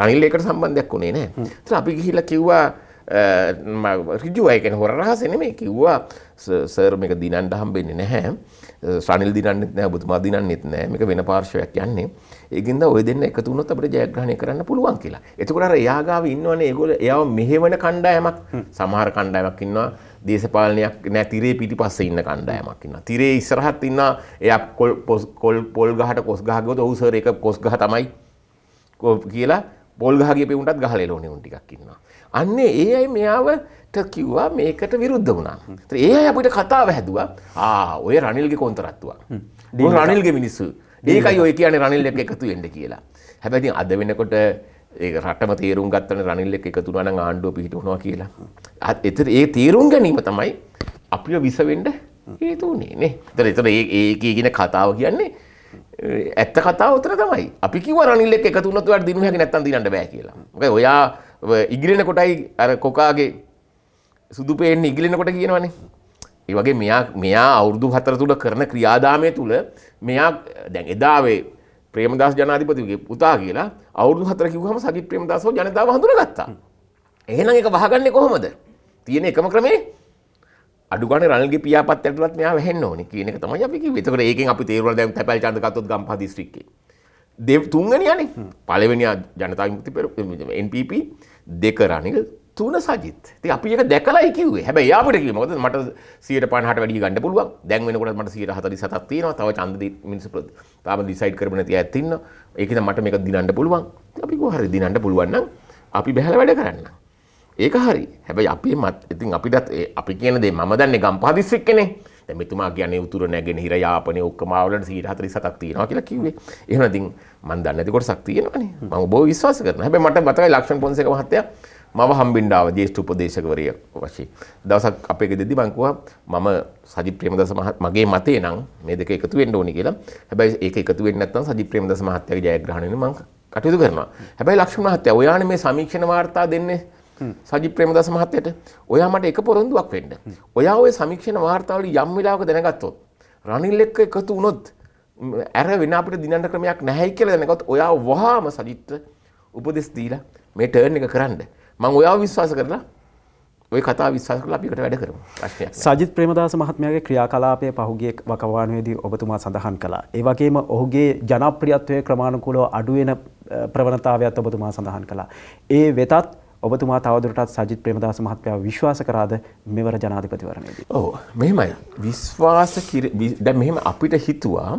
රනිල් ඒකට සම්බන්ධයක් උනේ නැහැ. එතකොට අපි ගිහිල්ලා කිව්වා රජුවයකෙන හොර රහසන මේ කිව්වා සර්ම එක දිනන්ට හම්බෙන්නේ නැහැ සනිල් දිනන්නෙත් නෑ බුතුමා දිනන්නෙත් නෑ මේක වෙන පාර්ශවයක් යන්නේ ඒකින්ද ඔය දෙන්න එකතු වුණොත් අපිට ජයග්‍රහණය කරන්න පුළුවන් කියලා. එතකොට අර යාගාව ඉන්නවනේ ඒගොල්ලෝ එයාව මෙහෙවන කණ්ඩායමක් සමහර කණ්ඩායමක් ඉන්නවා දේශපාලනයක් නෑ තිරේ පිටිපස්සේ ඉන්න කණ්ඩායමක් ඉන්නවා. තිරේ ඉස්සරහත් ඉන්නා එයා කොල් පොල් ගහට කොස් ගහ ගියොත් ඔව් සර් ඒක කොස් ගහ තමයි කියලා පොල් ගහ ගිය පෙවුන්ටත් ගහලා එළවණේ උන් ටිකක් ඉන්නවා. අන්නේ ඒ අයි මෙයාවට කිව්වා මේකට විරුද්ධ වුණා. ඒ අය අපිට කතාව හැදුවා. ආ ඔය රනිල්ගේ කොන්තරත්තුවා. රනිල්ගේ මිනිස්සු. ඒකයි ඔය කියන්නේ රනිල් එක එකතු වෙන්න කියලා. හැබැයි අද වෙනකොට ඒ රටම තේරුම් ගත්තන රනිල් එක එකතු වුණා නම් ආණ්ඩුව පිහිටුණා කියලා. අත් එතන ඒ තේරුම් ගැනීම තමයි අපිව විස වෙන්න හේතු වුණේ නේ. එතන එතන ඒ ඒ කියන කතාව කියන්නේ ඇත්ත කතාව උතර තමයි. අපි කිව්වා රනිල් එක එකතු වුණොත් ඔයාලට දිනුවහක නැත්තම් දිනන්න බෑ කියලා. මොකද ඔයා ඉගිලෙන කොටයි අර කොකාගේ සුදුපයෙන් ඉගිලෙනකොට කියනවනේ ඒ වගේ මෙයා මෙයා අවුරුදු හතර තුළ කරන ක්‍රියාදාමය තුළ මෙයා දැන් එදාවේ ප්‍රේමදාස් ජනාධිපතිගේ පුතා කියලා අවුරුදු හතර කිව්වම සජිත් ප්‍රේමදාසව ජනතාව හඳුනගත්තා. එහෙනම් ඒක වහගන්නේ කොහොමද? තියෙන එකම ක්‍රමේ අඩු ගන්න රණල්ගේ පියාපත් ඇතුළත් මෙයා වැහෙන්න ඕනේ කියන එක තමයි අපි කිව්වේ. ඒතකොට ඒකෙන් අපි තේරුණා දැන් තැපැල් ඡන්ද ගත්තොත් ගම්පහ දිස්ත්‍රික්කේ දෙ තුන්ගනියන පලවෙනි ජනතා මුති පෙර NPP දෙක රනිල් තුන සජිත් ති අපි එක දැකලා කිව හැබ යාපට කිය මොද මට සියට පහට වැඩි ගන්න පුළුව දැන් වෙනකොට මට සියට හතරි සතත්තියන තව චන්ද මිනිස ප්‍ර තම ඩිසයිඩ් කරන ති ඇතින්න ඒකද මට මේක දිනන්න පුළුවන් අපි හරි දිනන්න පුළුවන්න අපි බැහල වැඩ කරන්න ඒක හරි හැබයි අපි මත් ඉතින් අපිටත් අපි කියනදේ මදන්නේ ගම්පාදිස්සක් කෙනෙ මෙතුමා ගැන උතුර නැගෙන හිර යාපනය ඔක්කමාවලට සීට හතරි සතක් තියෙනවා කියලා කිව්වේ එහෙමතින් මන් දන්න ඇති කොටසක් තියෙනවනේ මම බොහෝ විශ්වාස කරන හැබැයි මට මතකයි ලක්ෂණ පොන්සේක මහත්තයා මම හම්බෙන්ඩාව ජේෂ්ඨ උපදේශකවරිය වශයෙන් දවසක් අපේ ගෙදෙද්දි මං කිව්වා මම සජිත් ප්‍රේමදාස මහත් මගේ මතේ නම් මේ දෙක එකතු වෙන්න ඕනි කියලා හැබැයි ඒක එකතු වෙන්නේ නැත්නම් සජිත් ප්‍රේමදාස මහත්තයාගේ ජයග්‍රහණය වෙන මං කටයුතු කරනවා හැබැයි ලක්ෂණ මහත්තයා ඔයානේ මේ සමීක්ෂණ වාර්තා දෙන්නේ සජි ප්‍රේමදස මහත්තයට ඔයා මට එක පොරොන්දුවක් වෙන්න. ඔයා ඔය සමීක්ෂණ වාර්තාවල යම් වෙලාවක දැනගත්තොත් රනිල් එක්ක එකතු වුණොත් ඇර වෙන අපිට දිනන්න ක්‍රමයක් නැහැ කියලා දැනගත්තොත් ඔයා වහාම සජිත්ට උපදෙස් දීලා මේ ටර්න් එක කරන්න. මම ඔයාව විශ්වාස කරලා ඔය කතා විශ්වාස කරලා අපි එකට වැඩ කරමු. ප්‍රශ්නයක්. සජිත් ප්‍රේමදාස මහත්මයාගේ ක්‍රියාකලාපය පහුගිය වකවානුවේදී ඔබතුමා සඳහන් කළා. ඒ වගේම ඔහුගේ ජනප්‍රියත්වය ක්‍රමානුකූලව අඩු වෙන ප්‍රවණතාවයත් ඔබතුමා සඳහන් කළා. ඒ වෙතත් ඔබතුමා තවදුරටත් සජිත් ප්‍රේමදාස මහත්තයා විශ්වාස කරාද මෙවර ජනාධිපතිවරණයේදී? ඔව් මෙහෙමයි විශ්වාස දැන් මෙහෙම අපිට හිතුවා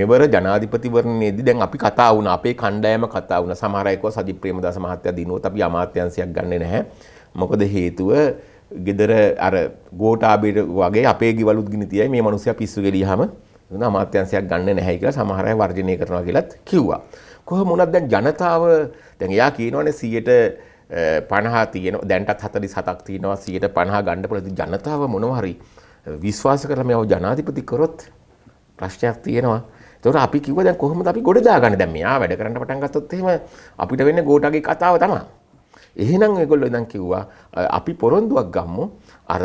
මෙවර ජනාධිපතිවරණයේදී දැන් අපි කතා වුණා අපේ කණ්ඩායම කතා වුණා සමහර අය කිව්වා සජිත් ප්‍රේමදාස මහත්තයා දිනුවොත් අපි අමාත්‍යංශයක් ගන්නෙ නැහැ. මොකද හේතුව ගෙදර අර ගෝඨාභයට වගේ අපේ ගෙවලුත් ගිනි තියයි මේ මිනිස්සයා පිස්සු ගෙලියහම අමාත්‍යංශයක් ගන්නෙ නැහැ කියලා සමහර අය වර්ජිනේ කරනවා කියලත් කිව්වා. කොහ මොනත් දැන් ජනතාව දැන් එයා කියනවනේ සියයට පණහා තියෙන දැන්ටත් හතරි සතක් තියෙනවා සියයට පණහා ගණ්ඩ පලති ජනතාව මොනවහරි විශ්වාස කරලා මෙව ජනාධිපති කරොත් ප්‍රශ්නයක් තියෙනවා තොර අපි කිව දැන් කොහොමද අපි ගොඩදා ගන්න දැන් මෙයා වැඩ කරන්න පටන් ගත්තොත් එහෙම අපිට වෙන්නේ ගෝටාගේ කතාව තමයි එහෙනම් ඒගොල්ලෝ ඉඳන් කිව්වා අපි පොරොන්දුවක් ගම්මු අර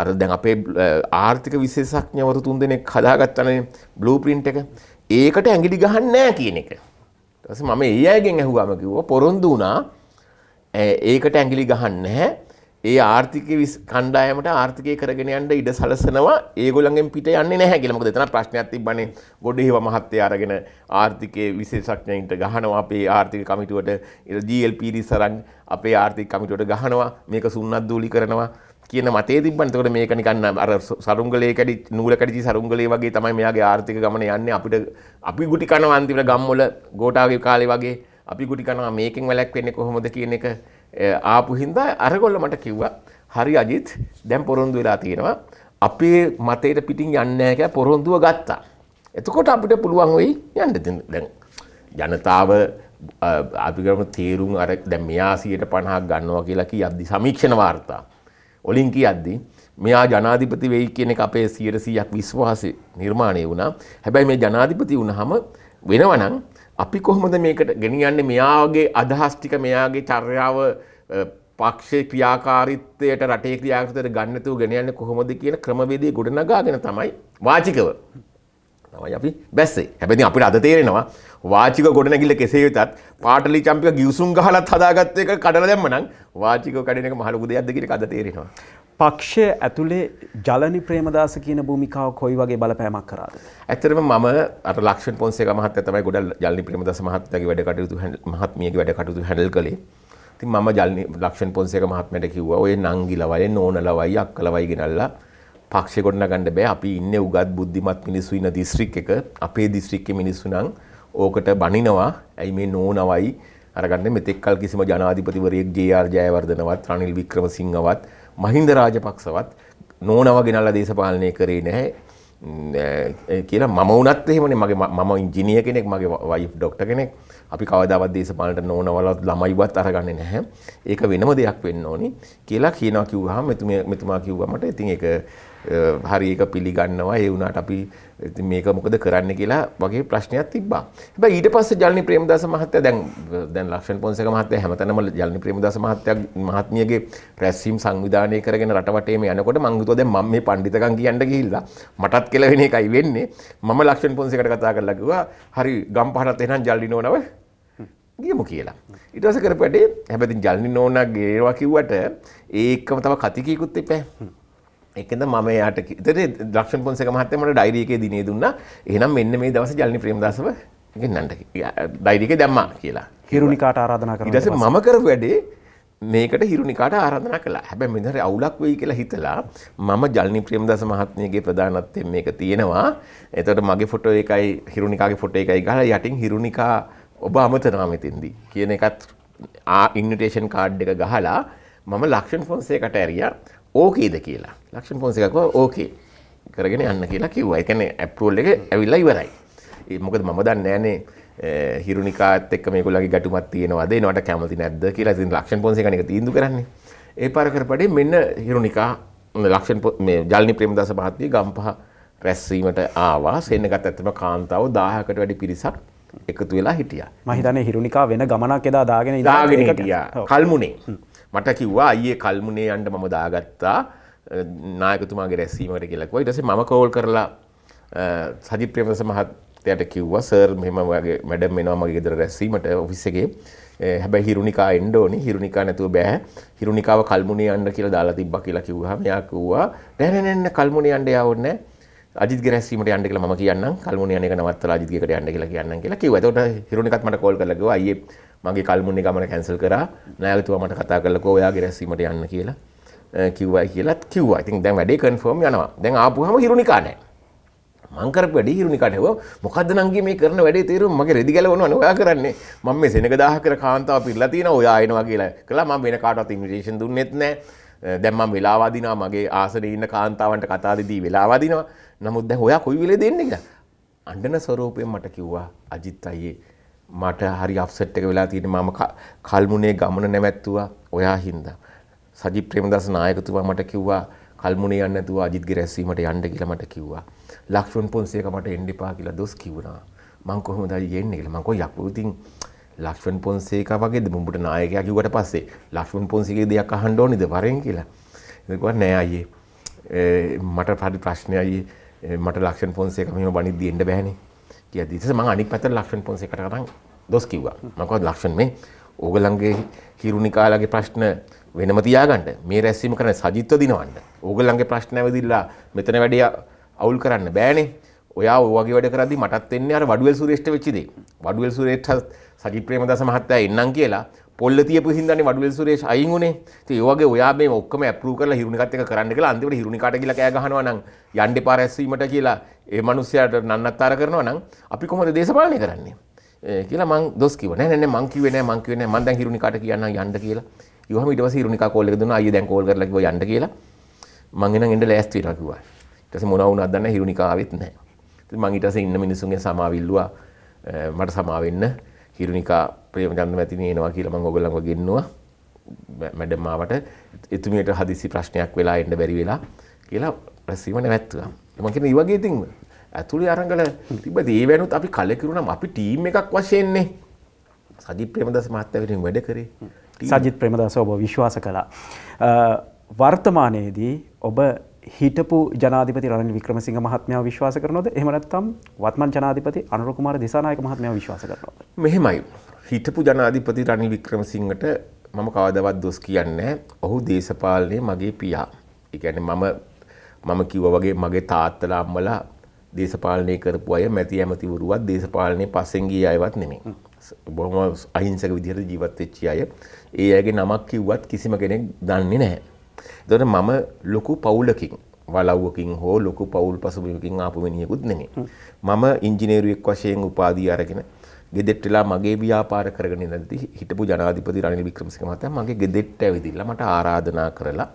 අර දැන් අපේ ආර්ථික විශේෂඥවරු තුන් දෙනෙක් හදාගත්තනේ බ්ලූප්‍රින්ට් එක ඒකට ඇඟිලි ගහන්න නෑ කියන එක. ඊටපස්සේ මම ඒ අයගෙන් ඇහුවාම කිව්වා පොරොන්දු වුණා ඒකට ඇඟිලි ගහන්න නැහැ. ඒ ආර්ථික කණ්ඩායමට ආර්ථිකය කරගෙන යන්න ඉඩ සලසනවා ඒගොල්ලන්ගෙන් පිට යන්නේ නැහැ කියලා. මොකද එතන ප්‍රශ්නයක් තිබ්බනේ ගොඩේව මහත්තයා අරගෙන ආර්ථිකයේ විශේෂඥයින්ට ගහනවා අපේ ආර්ථික කමිටුවට GLP රිසරන් අපේ ආර්ථික කමිටුවට ගහනවා මේක සුන්නද්දූලි කරනවා කියන මතේ තිබ්බන තකොට මේක නිකන්න අර සරුංගලේ කැඩි නූල කැඩිචි සරුංගලේ වගේ තමයි මෙයාගේ ආර්ථික ගමන යන්නේ අපිට අපි ගුටි කනවා අන්තිමට ගම්වල ගෝටාගේ කාලේ වගේ අපි ගුටි කනවා මේකෙන් වැළැක් වෙන්නේ කොහොමද කියන එක ආපු හින්දා අරගොල්ල මට කිව්වා හරි අජිත් දැන් පොරොන්දු වෙලා තියෙනවා අපේ මතයට පිටින් යන්නේ නැහැ පොරොන්දුව ගත්තා. එතකොට අපිට පුළුවන් වෙයි යන්න දැන් ජනතාව අපි කරමු තීරුම් අර දැන් මෙයා 150ක් ගන්නවා කියලා කී අධි සමීක්ෂණ වාර්තා ඔලින් කියද්දි මෙයා ජනාධිපති වෙයි කියන එක අපේ 100%ක් විශ්වාසය නිර්මාණය වුණා. හැබැයි මේ ජනාධිපති වුණාම වෙනවනම් අපි කොහොමද මේකට ගෙනියන්නේ මෙයාගේ අදහස් ටික මෙයාගේ චර්යාව පක්ෂේ ක්‍රියාකාරීත්වයට රටේ ක්‍රියාකාරීත්වයට ගන්න නැතුව ගෙනියන්නේ කොහොමද කියන ක්‍රමවේදය ගොඩනගාගෙන තමයි වාචිකව තමයි අපි බැස්සේ හැබැති අපිට අද තේරෙනවා වාචික ගොඩනැගිල්ල කෙසේ වෙතත් පාටලි චම්පික ගිවිසුම් ගහලත් හදාගත්ත එක කඩලා දැම්මනම් වාචික කඩන එක මහලු දෙයක්ද කියන එක අද තේරෙනවා. පක්ෂය ඇතුලේ ජලනි ප්‍රේමදාස කියන භූමිකාව කොයි වගේ බලපෑමක් කරාද? ඇත්තටම මම අර ලක්ෂණ පොන්සේක මහත්තයා තමයි ගොඩක් ජලනි ප්‍රේමදාස මහත්තයාගේ වැඩ කටයුතු මහත්මියගේ වැඩ කටයුතු හැන්ඩල් කළේ. ඉතින් මම ජලනි ලක්ෂණ පොන්සේක මහත්මයට කිව්වා ඔය නංගිලවයි නෝනලවයි අක්කලවයි ගෙනල්ලා පක්ෂ ගොඩන ගණඩ බෑ අපි ඉන්න උගත් බුද්ධිමත් මිනිස්සු ඉන්න දිස්ත්‍රික් එක අපේ දිස්ත්‍රික්ක මිනිස්සුනං ඕකට බනිනවා ඇයි මේ නෝනවයි අරගන්න මෙතෙක්කල් කිසිම ජනාධිපතිවරයෙක් ජයාර් ජයවර්ධනවත් රනිල් වික්‍රම සිංහවත් මහින්ද රාජපක්ෂවත් නෝනව ගෙනල්ල දේශපාලනය කරේ නැහැ කියලා මම වනත් එහෙමන මගේ මම ඉංජිනිය කෙනෙක් මගේ වයි ඩොක්ට කෙනෙක් අපි කවදාවත් දේශපාලට නෝනවලත් ළමයිවත් අරගන්න නැහැ ඒක වෙනම දෙයක් වෙන්න ඕනි කියලා කියනවා කිව්හම මෙතුමා කිව්වමට ඉතින් එක හරි එක පිළිගන්නවා ඒ වුණාට අපි මේක මොකද කරන්න කියලා වගේ ප්‍රශ්නයක් තිබ්බා. හැබැයි ඊට පස්සේ ජල්නි ප්‍රේමදාස මහත්තයා දැන් දැන් ලක්ෂණ පොන්සේක මහත්තයා හැමතැනම ජල්නි ප්‍රේමදාස මහත්තයා මහත්මියගේ රැස්වීම සංවිධානය කරගෙන රටවටේ මේ යනකොට මං හිතුවා දැන් මම මේ පඬිතකම් කියන්න ගිහිල්ලා මටත් කියලා වෙන එකයි වෙන්නේ. මම ලක්ෂණ පොන්සේකට කතා කරලා කිව්වා හරි ගම්පහරත් එහෙනම් ජල්නි නෝනව ගියමු කියලා. ඊට පස්සේ කරපු වැඩේ හැබැයි ජල්නි නෝනා ගේවා කිව්වට ඒකම තව කතිකීකුත් එපෑ. එකද මම යාට තර දක්ෂ පොන්සක මහත්තය මට ඩයිරියක දිනේ දුන්න එහනම් මෙන්න මේ දවස ජලනි ප්‍රේම්දසව ගන්නට ඩයිරික දැම්මා කියලා හිරුණිකාට ආරාධනා කර ඉටස මම කරපු වැඩේ මේකට හිරුණිකාට ආරාධනා කලා හැබැ මෙදර අවුලක් වෙයි කියලා හිතලා මම ජල්නි ප්‍රියම්දස මහත්මයගේ ප්‍රධානත්වයෙන් මේක තියෙනවා එතට මගේ ෆොටෝ එකයි හිරුණිකාගේ ෆොට එකයි ගල යටින් හිරුණිකා ඔබ අමතනාමතින්දී කියන එකත් ආඉන්නටේෂන් කාඩ් එක ගහලා මම ලක්ෂන් ෆොන්සේකට ඇරිය ඕකේද කියලා ලක්ෂණ පොන්සිකක් ඕකේ කරගෙන යන්න කියලා කිව්වා. ඒ කියන්නේ ඇප්‍රූවල් එක ඇවිල්ලා ඉවරයි. මොකද මම දන්නේ නැහනේ හිරුනිකාත් එක්ක මේගොල්ලන්ගේ ගැටුමක් තියෙනවද එනවට කැමති නැද්ද කියලා. ඉතින් ලක්ෂණ පොන්සිකන් එක තීන්දුව කරන්නේ. ඒ පාර කරපඩේ මෙන්න හිරුනිකා ලක්ෂණ මේ ජල්නි ප්‍රේමදාස මහත්මිය ගම්පහ රැස්වීමට ආවා. සෙන්නගත් ඇත්තම කාන්තාව 1000කට වැඩි පිරිසක් එකතු වෙලා හිටියා. මම හිතන්නේ හිරුනිකා වෙන ගමනක් එදා දාගෙන ඉඳලා දාගෙන හිටියා. කල්මුනේ. මට කිව්වා අයේ කල්මුණේ අන්ට මම දාගත්තා නායකතුමාගේ රැස්සීමට කෙලක්ව ඉටස ම කෝල් කරලා සජි ප්‍රමස මහත්තයට කිව්ව සර් මෙම වගේ වැඩම් වෙනවා මගේ ගෙදර රැස්සීමට ඔෆිස්සගේ හැබැ හිරුණිකා එන්ඩෝනි හිරුණිකා නැතුව බැහ හිරුණිකාව කල්මුණේ අන්ඩ කියලා දාලා තිබ්බ කියලා කිව්හම යකවා රැනනන්න කල්මුණේ අන්ඩ යවන්න අජිත් ගැසීමට යන්න කියලා මම කියන්න කල්මුණේ අනේක නවත්තලා අජිත් ගෙකට යන්න කියලා කියන්න කියලා කිව්වා. එතකොට හිරුණිකත් මට කෝල් කරලා කිව්වා අයියේ මගේ කල්මුන්නේ ගමන කැන්සල් කරා නෑගතුවා මට කතා කරලකෝ ඔයාගේ රැස්වීමට යන්න කියලා කිව්වයි කියලත් කිව්වා ඉතින් දැන් වැඩේ කන්ෆර්ම් යනවා දැන් ආපුහම හිරුනිකා නෑ මං කරපු වැඩේ හිරුනිකාට හෙව මොකද්ද නංගි මේ කරන වැඩේ තේරුම මගේ රෙදි ගැලවනවා නේ ඔයා කරන්නේ මම මේ සෙනග දාහ කර කාන්තාව පිරලා තියෙනවා ඔයා එනවා කියලා කළා මම වෙන කාටවත් ඉන්විටේෂන් දුන්නෙත් නෑ දැන් මම වෙලාවදිනවා මගේ ආසනයේ ඉන්න කාන්තාවන්ට කතා දෙදී වෙලාවදිනවා නමුත් දැන් ඔයා කොයි වෙලේ දෙන්නේ කියලා අඬන ස්වරූපයෙන් මට කිව්වා අජිත් අයියේ මට හරි අප්සෙට් එක වෙලා තියෙන මම කල්මුණේ ගමන නැවැත්තුවා ඔයා හින්දා. සජිත් ප්‍රේමදාස නායකතුමා මට කිව්වා කල්මුණේ යන්න නැතුව අජිත්ගේ රැස්වීමට යන්න කියලා මට කිව්වා. ලක්ෂ්මන් පොන්සේක මට එන්න එපා කියලා දොස් කිව්වා. මං කොහොමද යන්නේ කියලා මං කොයි යකෝ ඉතින් ලක්ෂ්මන් පොන්සේක වගේද මුඹට නායකයා කිව්වට පස්සේ ලක්ෂ්මන් පොන්සේකේ දෙයක් අහන්න ඕනේද වරෙන් කියලා. එතකොට නෑ අයියේ. මට හරි ප්‍රශ්නේ අයියේ. මට ලක්ෂ්මන් පොන්සේක මෙහෙම බණිද්දී එන්න බෑනේ. කියදදිස ම අනික් පැත ලක්ෂණ පොන්සේකට කරම් දොස් කිව්වා මකවත් ලක්ෂණ මේ ඕගලන්ගේ හිරුණිකාලගේ ප්‍රශ්න වෙනම තියාගන්න මේ රැස්සීම කරන සජිත්ව දිනවන්න ඕගලන්ගේ ප්‍රශ්න ඇවිදිල්ලා මෙතන වැඩිය අවුල් කරන්න බෑනේ ඔයා ඔවගේ වැඩ කරදි මටත් එන්නේ අර වඩුවල් සුරේෂ්ඨ වෙච්ච දේ වඩුවල් සුරේෂ්ඨ සජිත් ප්‍රේමදාස මහත්තයා එන්නම් කියලා පොල්ල තියපු හින්දානේ වඩුවල් සුරේෂ් අයින් උනේ. ඉතින් ඒ වගේ ඔයා මේ ඔක්කොම ඇප්‍රූව් කරලා හිරුණිකත් එක කරන්න කියලා අන්තිමට හිරුණිකාට ගිහලා කෑ ගහනවා නම් යන්න එපා රැස්වීමට කියලා ඒ මනුස්්‍යයට නන්නත්තර කරනවා නම් අපි කොමද දේශපාලනය කරන්නේ කියලා මං දොස් කිව නෑ මංකිව වෙන මංකිවන මන්ද හිරුණි කට කියන්න යන්න කියලා යහම ඉටවස රුණි කෝල්ල දුන අය දැන් කෝල් කරල යන්න කියලා මංගෙන එඩ ලෑස්ති රකිවා ටස මොනවුන අදන්න හිරුණිකාවෙත් නෑ මංගිටස ඉන්න මිනිසුන්ගේ සමාවිල්ලවා මට සමාවෙන්න හිරුණිකා ප්‍රේමගන්න ඇතිනේ නවා කියලම ගොගලඟ ගෙන්නවා මැඩම්මාවට එතුමියට හදිසි ප්‍රශ්නයක් වෙලා එන්න බැරි වෙලා කියලා රැසීම නැවැත්තුවා මකින ඒවගේ ඉතින් ඇතුළි අරංගල තිබ දේවැනුත් අපි කලකිරුණම් අපි ටීම් එකක් වශයෙන්නේ සජි ප්‍රමදස මත්තවරින් වැඩ කරේ සජිත් ප්‍රමදස ඔබ විශ්වාස කළා වර්තමානයේදී ඔබ හිටපු ජනාධිපති රණ වික්‍රමසිංහ මහත්මයා විශ්වාස කරනොද එහෙම නැත්නම් වත්මන් ජනාධිපති අනුර කුමාර දිසානායක මහත්මයා විශ්වාස කරනවද මෙහෙමයි හිටපු ජනාධිපති රනිල් වික්‍රමසිංහට මම කවදාවත් දොස් කියන්නේ නැහැ ඔහු දේශපාලනයේ මගේ පියා ඒ කියන්නේ මම මම කිව්ව වගේ මගේ තාත්තලා අම්මලා දේශපාලනය කරපු අය මැති ඇමතිවරුවත් දේශපාලනය පස්සෙන් ගිය අයවත් නෙමෙයි. බොහොම අහිංසක විදිහට ජීවත් වෙච්ච අය. ඒ අයගේ නමක් කිව්වත් කිසිම කෙනෙක් දන්නේ නැහැ. එතකොට මම ලොකු පවුලකින් වලව්වකින් හෝ ලොකු පවුල් පසුබිමකින් ආපු මිනිහෙකුත් නෙමෙයි. මම ඉංජිනේරුවෙක් වශයෙන් උපාධිය අරගෙන ගෙදෙට්ට වෙලා මගේ ව්‍යාපාර කරගෙන ඉඳි හිටපු ජනාධිපති රනිල් වික්‍රමසිංහ මහත්තයා මගේ ගෙදෙට්ට ඇවිදිලා මට ආරාධනා කරලා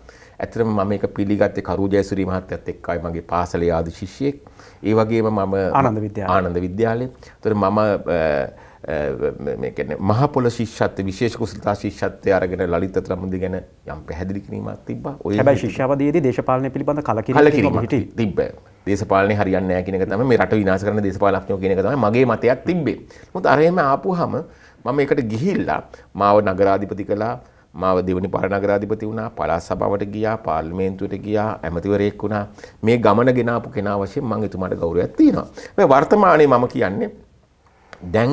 ඇතරම මම එක පිළිගත්තේ කරු ජයසුරී මහත්තයත් එක්කයි මගේ පාසලේ ආදි ශිෂ්‍යෙක්. ඒ වගේම මම ආනන්ද විද්‍යාලය. ආනන්ද විද්‍යාලය. ඒතර මම මේ කියන්නේ මහපොළ ශිෂ්‍යත්ව විශේෂ කුසලතා ශිෂ්‍යත්වය අරගෙන ලලිත ත්‍රමුදි ගැන යම් පැහැදිලි කිරීමක් තිබ්බා. ඔය හැබැයි ශිෂ්‍යාවදීදී දේශපාලනය පිළිබඳ කලකිරීමක් තිබ්බා. දේශපාලනය හරියන්නේ නැහැ කියන එක තමයි මේ රට විනාශ කරන දේශපාලඥයෝ කියන එක තමයි මගේ මතයක් තිබ්බේ. මොකද අර එහෙම ආපුවාම මම ඒකට ගිහිල්ලා මාව නගරාධිපති කළා මාව දෙවනි පරණගරාධිපති වුණා පළාත් සභාවට ගියා පාර්ලිමේන්තුවට ගියා ඇමතිවරයෙක් වුණා මේ ගමන ගෙනාපු කෙනා වශයෙන් මම එතුමාට ගෞරවයක් තියෙනවා මේ වර්තමානයේ මම කියන්නේ දැන්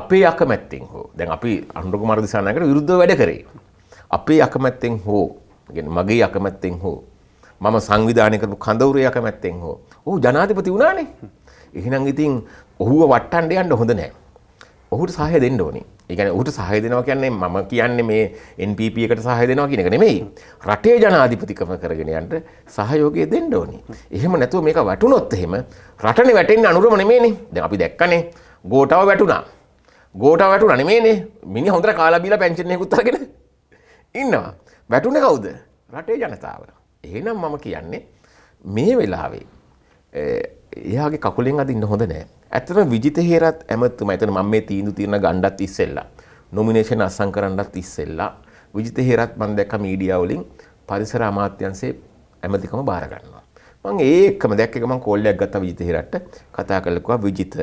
අපේ අකමැත්තෙන් හෝ දැන් අපි අනුර කුමාර දිසානායකට විරුද්ධව වැඩ කරේ අපේ අකමැත්තෙන් හෝ මගේ අකමැත්තෙන් හෝ මම සංවිධානය කරපු කඳවුරේ අකමැත්තෙන් හෝ ඔහු ජනාධිපති වුණානේ එහෙනම් ඉතින් ඔහුව වට්ටන්න යන්න හොඳ නැහැ ඔහුට සහය දෙන්න ඕනේ ඒකන ඔහුට සහය දෙනවා කියන්නේ මම කියන්නේ මේ NPP එකට සහය දෙනවා කියන එක නෙමෙයි. රටේ ජනාධිපතිකම කරගෙන යන්න සහයෝගය දෙන්න ඕනේ. එහෙම නැතුව මේක වැටුනොත් එහෙම රටනේ වැටෙන්නේ අනුරම නෙමෙයිනේ. දැන් අපි දැක්කනේ ගෝටාව වැටුණා. ගෝටාව වැටුණා නෙමෙයිනේ. මිනිහ හොඳට කාලා බීලා පෙන්ෂන් එකකුත් අරගෙන ඉන්නවා. වැටුනේ කවුද? රටේ ජනතාව. එහෙනම් මම කියන්නේ මේ වෙලාවේ එයාගේ කකුලෙන් අදින්න හොඳ නෑ. ඇත්තටම විජිත හේරත් ඇමතුමා. එතන මම මේ තීන්දුව తీරන ගණ්ඩත් ඉස්සෙල්ලා. නොමිනේෂන් අත්සන් කරන්නත් ඉස්සෙල්ලා විජිත හේරත් මම දැක්ක මීඩියා වලින් පරිසර අමාත්‍යංශයේ ඇමතිකම බාර ගන්නවා. මම ඒකම දැක්ක එක මම කෝල් එකක් ගත්තා විජිත හේරත්ට කතා කළා විජිත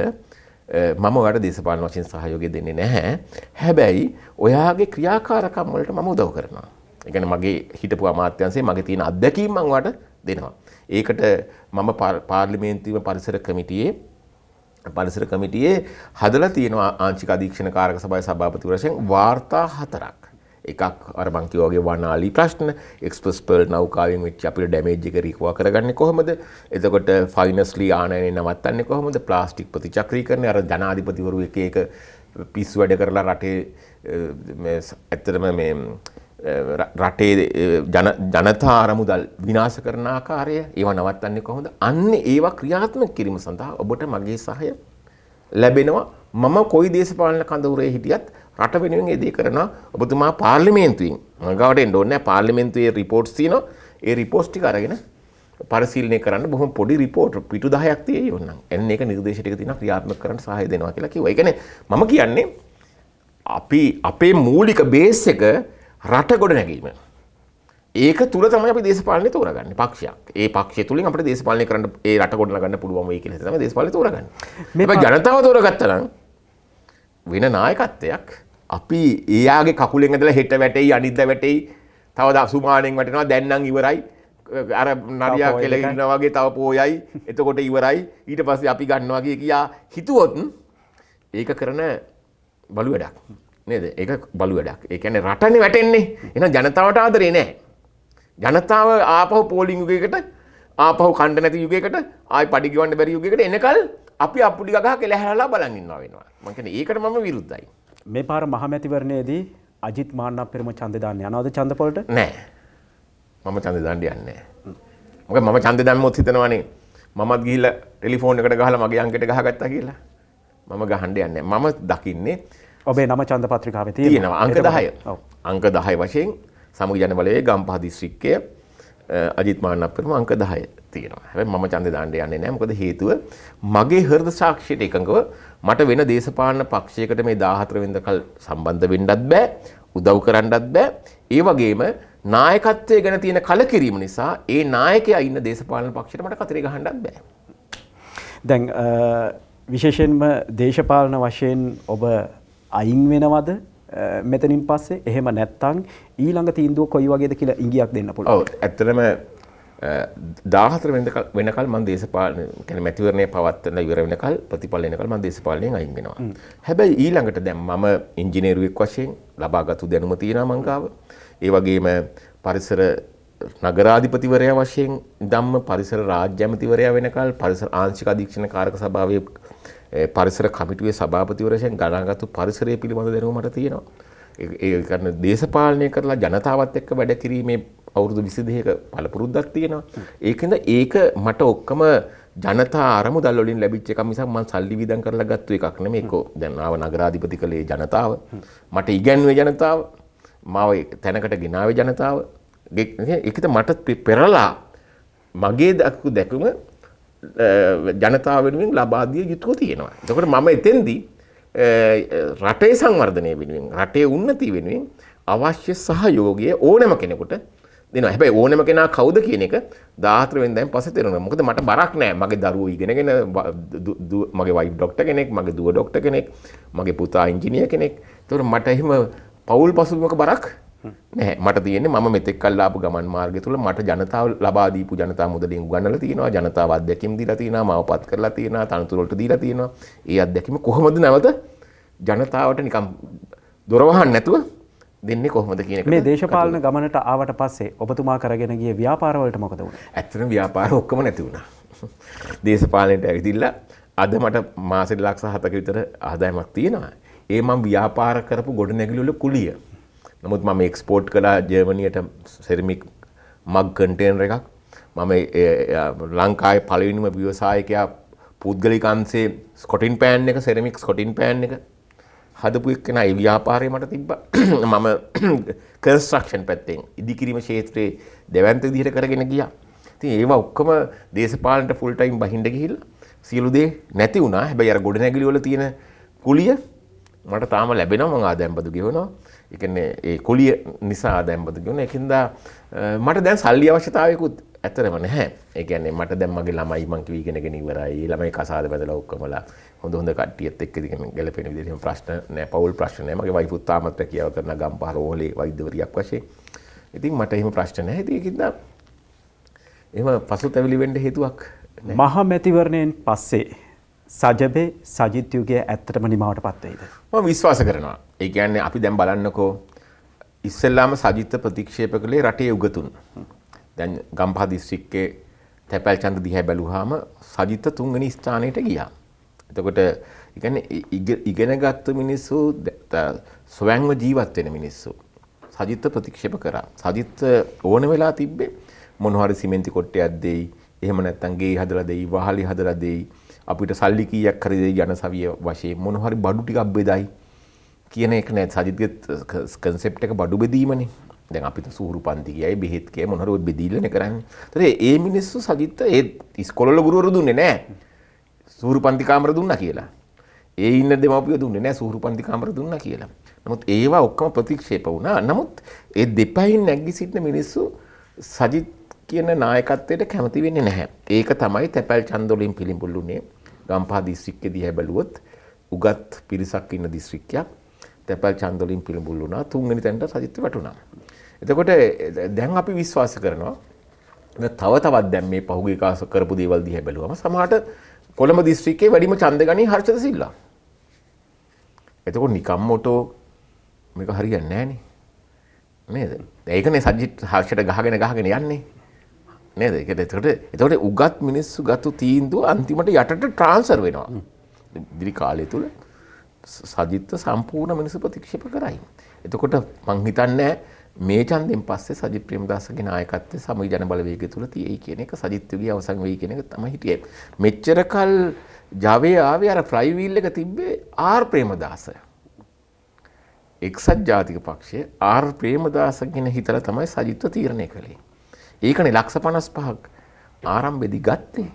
මම ඔයාට දේශපාලන වශයෙන් සහයෝගය දෙන්නේ නැහැ. හැබැයි ඔයාගේ ක්‍රියාකාරකම් වලට මම උදව් කරනවා. ඒ කියන්නේ මගේ හිටපු අමාත්‍යංශයේ මගේ තියෙන අත්දැකීම් මම ඔයාට දෙනවා. ඒකට මම පාර්ලිමේන්තුව පරිසර කමිටියේ පරිසර කමිටියේ හදලා තියෙනවා ආංශික අධීක්ෂණ කාරක සභාවේ සභාපති වශයෙන් වාර්තා හතරක්. එකක් අර මං කිව්වා වගේ වනාලි ප්‍රශ්න එක්ස්ප්‍රස් පර්ල් නෞකාවෙන් වෙච්ච අපිට ඩැමේජ් එක රිකවර් කරගන්නේ කොහොමද? එතකොට ෆයිනස්ලි ආනයනය නවත්තන්නේ කොහොමද? ප්ලාස්ටික් ප්‍රතිචක්‍රීකරණය අර ජනාධිපතිවරු එක එක පිස්සු වැඩ කරලා රටේ ඇත්තටම මේ රටේ ජනතා අරමුදල් විනාශ කරන ආකාරය ඒව නවත්තන්නේ කොහොමද? අන්න ඒවා ක්‍රියාත්මක කිරීම සඳහා ඔබට මගේ සහය ලැබෙනවා. මම කොයි දේශපාලන කඳවුරේ හිටියත් රට වෙනුවෙන් ඒ දේ කරනවා. ඔබතුමා පාර්ලිමේන්තුවෙන් මගාවට එන්න ඕනේ නැහැ. පාර්ලිමේන්තුවේ රිපෝට්ස් තියෙනවා. ඒ රිපෝට්ස් ටික අරගෙන පරිශීලනය කරන්න බොහොම පොඩි රිපෝට් පිටු 10ක් තියෙයි ඕනනම්. එන්න ඒක නිර්දේශ ටික තියෙනවා ක්‍රියාත්මක කරන්න සහාය දෙනවා කියලා කිව්වා. ඒ කියන්නේ මම කියන්නේ අපි අපේ මූලික බේස් එක රට ගොඩ නැගීම. ඒක තුළ තමයි අපි දේශපාලනේ තෝරගන්නේ පක්ෂයක්. ඒ පක්ෂය තුලින් අපිට දේශපාලනය කරන්න ඒ රට ගොඩනගන්න පුළුවන් වෙයි කියලා තමයි දේශපාලනේ තෝරගන්නේ. මේ ජනතාව තෝරගත්තා නම් වෙන නායකත්වයක් අපි එයාගේ කකුලෙන් ඇදලා හෙට වැටෙයි අනිද්දා වැටෙයි තව දසුමානෙන් වැටෙනවා දැන් නම් ඉවරයි අර නරියා කෙල ඉන්නවා වගේ තව පෝයයි එතකොට ඉවරයි ඊට පස්සේ අපි ගන්නවා කියා හිතුවොත් ඒක කරන බලු වැඩක්. නේද ඒක බලු වැඩක් ඒ කියන්නේ රටනේ වැටෙන්නේ එහෙනම් ජනතාවට ආදරේ නැහැ ජනතාව ආපහු පෝලිං යුගයකට ආපහු කණ්ඩ නැති යුගයකට ආයි පඩි ගෙවන්න බැරි යුගයකට එනකල් අපි අප්පුඩි ගගහ කෙලහැරලා බලන් ඉන්නවා වෙනවා මම කියන්නේ ඒකට මම විරුද්ධයි මේ පාර මහමැතිවරණයේදී අජිත් මාන්නප්පිරම ඡන්දේ දාන්න යනවද ඡන්ද පොළට නෑ මම ඡන්දේ දාන්න යන්නේ මොකද මම ඡන්දේ දැම්මොත් හිතනවනේ මමත් ගිහිල්ලා ටෙලිෆෝන් එකට ගහලා මගේ අංකයට ගහගත්තා කියලා මම ගහන්න යන්නේ මම දකින්නේ ඔබේ නම චන්ද පත්‍රිකාව තියෙනවා අංක දහය අංක දහය වශයෙන් සමග ජනවලයේ ගම්පහ දිස්ශ්‍රික්කය අජිත් මානපරම අංක දහය තියෙනවා හැබැයි මම ඡන්දේ දාන්න යන්නේ නැහැ මොකද හේතුව මගේ හෘද සාක්ෂියට එකඟව මට වෙන දේශපාලන පක්ෂයකට මේ 14 වෙනිදා කල් සම්බන්ධ වෙන්නත් බෑ උදව් කරන්නත් බෑ ඒ වගේම නායකත්වය ගැන තියෙන කලකිරීම නිසා ඒ නායකයා ඉන්න දේශපාලන පක්ෂයට මට කතරේ ගහන්නත් බෑ දැන් විශේෂයෙන්ම දේශපාලන වශයෙන් ඔබ අයින් වෙනවද මෙතනින් පස්සේ එහෙම නැත්තං ඊළඟ තීන්දුව කොයි වගේද කියලා ඉඟියක් දෙන්න පුළුවන්. ඇත්තටම දාහතර වෙනකල් මන් දේශපාලන කැන මැතිවරණය පවත්වන ඉවර වෙනකල් ප්‍රතිඵල වෙනකල් මන් දේශපාලනයෙන් අයින් වෙනවා. හැබැයි ඊළඟට දැන් මම ඉංජිනේරුවෙක් වශයෙන් ලබාගත්තු දැනුම තියෙනවා මං ගාව. ඒ වගේම පරිසර නගරාධිපතිවරයා වශයෙන් ධම්ම පරිසර රාජ්‍ය ඇමතිවරයා වෙනකල් පරිසර ආංශික අධීක්ෂණ කාරක සභාවේ පරිසර කමිටුවේ සභාපතිවරයෙන් ගණාගත්තු පරිසරය පිළිබඳ දැනුම මට තියෙනවා. ඒ කරන දේශපාලනය කරලා ජනතාවත් එක්ක වැඩ කිරීමේ අවුරුදු 22ක පළපුරුද්දක් තියෙනවා. ඒකෙන්ද ඒක මට ඔක්කොම ජනතා අරමුදල් වලින් ලැබිච්ච එකක් මිසක් මම සල්ලි විදන් කරලා ගත්ත එකක් නෙමෙයි. ඒක දැන් ආව නගරාධිපති කලේ ජනතාව, මට ඉගැන්වුවේ ජනතාව, මාව තැනකට ගෙනාවේ ජනතාව. ඒකද මට පෙරලා මගේ දක්කු දැකුම ජනතාව වෙනුවෙන් ලබාදිය යුතුව තියෙනවා. එතකොට මම එතෙන්දී රටේ සංවර්ධනය වෙනුවෙන් රටේ උන්නති වෙනුවෙන් අවශ්‍ය සහයෝගය ඕනම කෙනෙකුට දෙනවා. හැබැයි ඕනම කෙනා කවුද කියන එක 14 වෙනිදායින් පස්සේ තේරෙනවා. මොකද මට බරක් නෑ. මගේ දරුවෝ ඉගෙනගෙන මගේ වයිෆ් ડોක්ටර් කෙනෙක්, මගේ දුව ડોක්ටර් කෙනෙක්, මගේ පුතා ඉංජිනේර කෙනෙක්. ඒතකොට මට එහෙම පවුල් පසුබිමක බරක් නෑ මට තියන්නේ මම මෙතෙක් කල්ලාපු ගමන් මාර්ගය තුළ මට ජනතාව ලබා දීපු ජනතා මුදලින් උගන්වලා තියෙනවා ජනතාව අධ්‍යක්ීම් දීලා තියෙනවා මාව පත් කරලා තියෙනවා තනතුරු වලට දීලා තියෙනවා ඒ අධ්‍යක්ීම කොහොමද නැවත ජනතාවට නිකම් දොරවහන් නැතුව දෙන්නේ කොහොමද කියන එක මේ දේශපාලන ගමනට ආවට පස්සේ ඔබතුමා කරගෙන ගිය ව්‍යාපාරවලට මොකද වුනේ ඇත්තටම ව්‍යාපාර ඔක්කොම නැති වුණා දේශපාලනයට ඇවිදිලා අද මට මාසෙට ලක්ෂ 7ක විතර ආදායමක් තියෙනවා ඒ මම ව්‍යාපාර කරපු ගොඩනැගිලි වල කුලිය නමුත් මම එක්ස්පෝට් කලා ජර්මණයට සෙරමික් මක් කන්ටේන් එකක් මම ලංකායි පලවිනිම ව්‍යවසායකයා පුද්ගලිකන්සේ ස්කොටින් පෑන් එක සෙරමික් ස්කොටින් පෑන් එක හදපු එක්කෙන ව්‍යාපාරය මට තිබ්බ මම කර්ස්ට්‍රක්ෂන් පැත්තෙන් ඉදිකිරීම ශේත්‍රයේ දෙවන්ත දිහට කරගෙන ගියා ති ඒවා ඔක්කම දේශපාලට ෆුල්ටයිම් බහින්ඩ ගිහිල් සියලුදේ නැති වුණා හැබැයි අර ගොඩ නැගිලිවල තියෙන කුලිය මට තාම ලැබෙන මං ආදැම්බදු ගෙවනවා එකන ඒ කොලිය නිසා දැම්බතුගෙන එකින්දා මට දැන් සල්ලි අවශ්‍යතාවයකුත් ඇතරම නැහැ ඒකන්නේ මට දැම්මගේ ළමයි මංක වීගෙනගෙන ඉවරයි ළමයි කසාද බැදල ඔක්කමලා හොඳ හොඳ කටියත් එක්ක දිගෙන ගැලපෙන විදිහට ප්‍රශ්න නැහැ පවුල් ප්‍රශ්න නැහැ මගේ වයිෆුත් තාමත් රැකියාව කරන ගම්පහල ඕලේ වෛද්‍යවරියක් වශයෙන් ඉතින් මට එහෙම ප්‍රශ්න නැහැ ඉතින් ඒකින්දා එහෙම පසුතැවිලි වෙන්න හේතුවක් මහා මැතිවරණයෙන් පස්සේ සජබේ සජිත්‍යයුගේ ඇත්තටම නිමාවට පත්වෙයිද. ම විශ්වාස කරනවා. ඒ කියන්නේ අපි දැන් බලන්නකෝ ඉස්සෙල්ලාම සජිත ප්‍රතික්ෂේප කළේ රටේ උගතුන්. දැන් ගම්පහ දිස්ත්‍රික්කේ තැපැල් ඡන්ද දිහා බැලුවාම සජිත තුන්වෙනි ස්ථානයට ගියා. එතකොට ඒ කියන්නේ ඉගෙනගත්තු මිනිස්සු ස්වයංව ජීවත් වෙන මිනිස්සු සජිත ප්‍රතික්ෂේප කරා. සජිත ඕන වෙලා තිබ්බේ මොන හරි සිමෙන්ති කොටයක් දෙයි, එහෙම නැත්නම් ගේ හදලා දෙයි, වහලි හදලා දෙයි, අපිට සල්ලි කීයක් හරි දෙයි යන සවිය වශයෙන් මොන හරි බඩු ටිකක් බෙදයි. කියන එක නෑ සජිත්ගත් කන්සෙප් එක බඩු බෙදීමනේ දැන් අපිට සූරු පන්තිකයයි බෙහෙත් කිය මොනරුවත් බෙදීලන කරන්න තරේ ඒ මිනිස්සු සජිත්ත ඒ ඉස්කොල ගුරුවරු දුන්නේ නෑ සූරු පන්තිකාමර දුන්න කියලා ඒ ඉන්න දෙමපිය දුන්නේ නෑ සූරු පන්තිකාමර දුන්න කියලා නමුත් ඒවා ඔක්කම ප්‍රතික්ෂේප වුණා නමුත් ඒ දෙපයින් නැග්ගි සිටින මිනිස්සු සජිත් කියන නායකත්වයට කැමති වෙන්නේ නැහැ ඒක තමයි තැපැල් චන්දොලින් පිළිඹුල්ලුනේ ගම්පා දිස්ත්‍රික්කෙදී හැබැලුවොත් උගත් පිරිසක් ඉන්න දිස්ත්‍රික්කයක් තැපැල් චන්දලින් පිළිඹුල් වුණා තුන්වෙනි තැනට සජිත් වැටුණා. එතකොට දැන් අපි විශ්වාස කරනවා තව තවත් දැන් මේ පහුගිය කාස කරපු දේවල් දිහා බැලුවම සමහරට කොළඹ දිස්ත්‍රික්කයේ වැඩිම ඡන්ද ගණී හර්ෂද සිල්ලා. එතකොට නිකම් ඔටෝ මේක හරියන්නේ නැහනේ. නේද? ඒකනේ සජිත් හර්ෂයට ගහගෙන ගහගෙන යන්නේ. නේද? ඒක එතකොට එතකොට උගත් මිනිස්සු ගත්තු තීන්දුව අන්තිමට යටට ට්‍රාන්ස්ෆර් වෙනවා. ඉදිරි කාලය තුල සජිත්ත සම්පූර්ණ මිනිස ප්‍රතික්ෂප කරයි. එතකොට මංහිතන්නෑ මේ චන්දෙන් පස්සේ සජි ප්‍රේමදාසගේ නායකත්වය සමී ජන බලවේගය තුල තියෙයි කියන එක සජිත්තුගේ අවසන් වෙයි කියන එක තමයි හිටියේ. මෙච්චර කල් ජවයේ ආවේ අර ෆ්ලයි වීල් එක තිබ්බේ ආර් ප්‍රේමදාස. එක්සත් ජාතික පක්ෂය ආර් ප්‍රේමදාස ගැන හිතලා තමයි සජිත්ව තීරණය කළේ. ඒකනේ ලක්ෂ 55ක් ආරම්භෙදි ගත්තේ.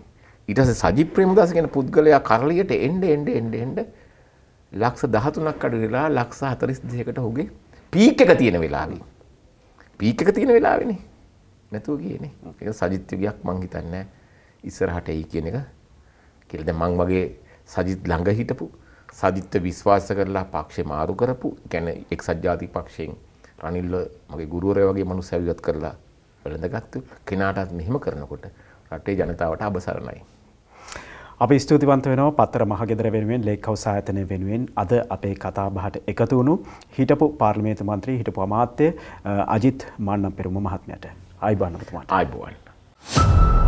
ඊට පස්සේ සජි ප්‍රේමදාස කියන පුද්ගලයා කරලියට එන්න එන්න එන්න එන්න ලක්ෂ දහතුනක් අඩු වෙලා ලක්ෂ හතරිස් දෙකට හුගේ පීක් එක තියෙන වෙලාවී. පීක් එක තියෙන වෙලාවෙනේ නැතුව කියනේ එක සජිත්‍යගයක් මං හිතන්නේ ඉස්සරහට එයි කියන එක කියලා දැන් මං වගේ සජිත් ළඟ හිටපු සජිත්ව විශ්වාස කරලා පක්ෂේ මාරු කරපු يعني එක්සත් ජාතික පක්ෂයෙන් රනිල්ව මගේ ගුරුවරයා වගේ මනුස්සයව ඉවත් කරලා වැළඳගත්තු කෙනාටත් මෙහෙම කරනකොට රටේ ජනතාවට අබසරණයි. අපි ස්තුතිවන්ත වෙනවා පත්තර මහගෙදර වෙනුවෙන් ලේක් හවස ආයතනය වෙනුවෙන් අද අපේ කතා බහට එකතු වුණු හිටපු පාර්ලිමේන්තු මන්ත්‍රී හිටපු අමාත්‍ය අජිත් මන්නම් පෙරුම මහත්මයාට. ආයිබෝන් ඔබතුමාට. ආයිබෝන්.